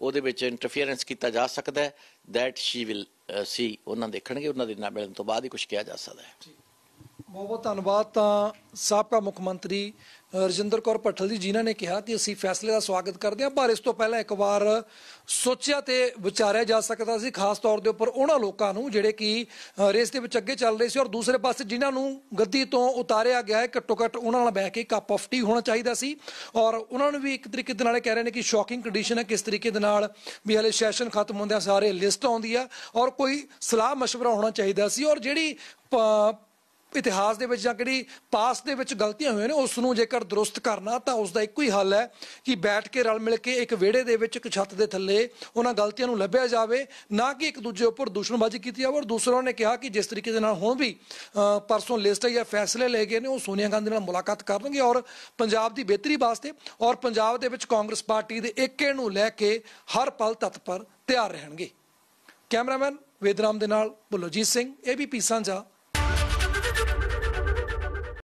ਉਹਦੇ ਵਿੱਚ ਇੰਟਰਫੀਅਰੈਂਸ ਕੀਤਾ ਜਾ ਸਕਦਾ ਹੈ ਥੈਟ ਸ਼ੀ ਵਿਲ ਸੀ ਉਹਨਾਂ ਦੇਖਣਗੇ ਉਹਨਾਂ ਦੇ ਨਾਲ ਮਿਲਣ ਤੋਂ ਬਾਅਦ ਹੀ ਕੁਝ ਕਿਹਾ ਜਾ ਸਕਦਾ ਹੈ ਬਹੁਤ ਬਹੁਤ ਧੰਨਵਾਦ ਤਾਂ ਸਾਬਕਾ ਮੁੱਖ ਮੰਤਰੀ ਰਜਿੰਦਰ ਕੌਰ ਪਟਲ ਜੀ ਜਿਨ੍ਹਾਂ ਨੇ ਕਿਹਾ ਕਿ ਅਸੀਂ ਫੈਸਲੇ ਦਾ ਸਵਾਗਤ ਕਰਦੇ ਹਾਂ ਪਰ ਇਸ ਤੋਂ ਪਹਿਲਾਂ ਇੱਕ ਵਾਰ ਸੋਚਿਆ ਤੇ ਵਿਚਾਰਿਆ ਜਾ ਸਕਦਾ ਸੀ ਖਾਸ ਤੌਰ ਦੇ ਉੱਪਰ ਉਹਨਾਂ ਲੋਕਾਂ ਨੂੰ ਜਿਹੜੇ ਕਿ ਰੇਸ ਦੇ ਵਿੱਚ ਅੱਗੇ ਚੱਲ ਰਹੇ ਸੀ ਔਰ ਦੂਸਰੇ ਪਾਸੇ ਜਿਨ੍ਹਾਂ ਨੂੰ ਗੱਦੀ ਤੋਂ ਉਤਾਰਿਆ ਗਿਆ ਹੈ ਘੱਟੋ ਘੱਟ ਉਹਨਾਂ ਨਾਲ ਬਹਿ ਕੇ ਕੱਪ ਆਫ ਟੀ ਹੋਣਾ ਚਾਹੀਦਾ ਸੀ ਔਰ ਉਹਨਾਂ ਨੂੰ ਵੀ ਇੱਕ ਤਰੀਕੇ ਦੇ ਨਾਲ ਕਹਿ ਰਹੇ ਨੇ ਕਿ ਸ਼ੌਕਿੰਗ ਕੰਡੀਸ਼ਨ ਹੈ ਕਿਸ ਤਰੀਕੇ ਦੇ ਨਾਲ ਵੀ ਹਲੇ ਸੈਸ਼ਨ ਖਤਮ ਹੁੰਦਿਆਂ ਸਾਰੇ ਲਿਸਟ ਆਉਂਦੀ ਆ ਔਰ ਕੋਈ ਸਲਾਹ مشورہ ਹੋਣਾ ਚਾਹੀਦਾ ਸੀ ਔਰ ਜਿਹੜੀ ਇਤਿਹਾਸ ਦੇ ਵਿੱਚ ਜਾਂ ਕਿਹੜੀ ਪਾਸ ਦੇ ਵਿੱਚ ਗਲਤੀਆਂ ਹੋਈਆਂ ਨੇ ਉਸ ਨੂੰ ਜੇਕਰ ਦਰੁਸਤ ਕਰਨਾ ਤਾਂ ਉਸ ਦਾ ਇੱਕੋ ਹੀ ਹੱਲ ਹੈ ਕਿ ਬੈਠ ਕੇ ਰਲ ਮਿਲ ਕੇ ਇੱਕ ਵਿਹੜੇ ਦੇ ਵਿੱਚ ਇੱਕ ਛੱਤ ਦੇ ਥੱਲੇ ਉਹਨਾਂ ਗਲਤੀਆਂ ਨੂੰ ਲੱਭਿਆ ਜਾਵੇ ਨਾ ਕਿ ਇੱਕ ਦੂਜੇ ਉੱਪਰ ਦੁਸ਼ਮਣਬਾਜ਼ੀ ਕੀਤੀ ਜਾਵੇ ਔਰ ਦੂਸਰਾਂ ਨੇ ਕਿਹਾ ਕਿ ਜਿਸ ਤਰੀਕੇ ਦੇ ਨਾਲ ਹੁਣ ਵੀ ਪਰਸੋਂ ਲਿਸਟ ਜਾਂ ਫੈਸਲੇ ਲਏ ਗਏ ਨੇ ਉਹ ਸੋਨੀਆ ਗਾਂਧੀ ਨਾਲ ਮੁਲਾਕਾਤ ਕਰਨਗੇ ਔਰ ਪੰਜਾਬ ਦੀ ਬਿਹਤਰੀ ਵਾਸਤੇ ਔਰ ਪੰਜਾਬ ਦੇ ਵਿੱਚ ਕਾਂਗਰਸ ਪਾਰਟੀ ਦੇ ਏਕੇ ਨੂੰ ਲੈ ਕੇ ਹਰ ਪਲ ਤਤਪਰ ਤਿਆਰ ਰਹਿਣਗੇ ਕੈਮਰਾਮੈਨ ਵੇਦਰਾਮ ਦੇ ਨਾਲ ਬੁੱਲੋਜੀਤ ਸਿੰਘ ਏਬੀਪੀ ਸਾਂਝਾ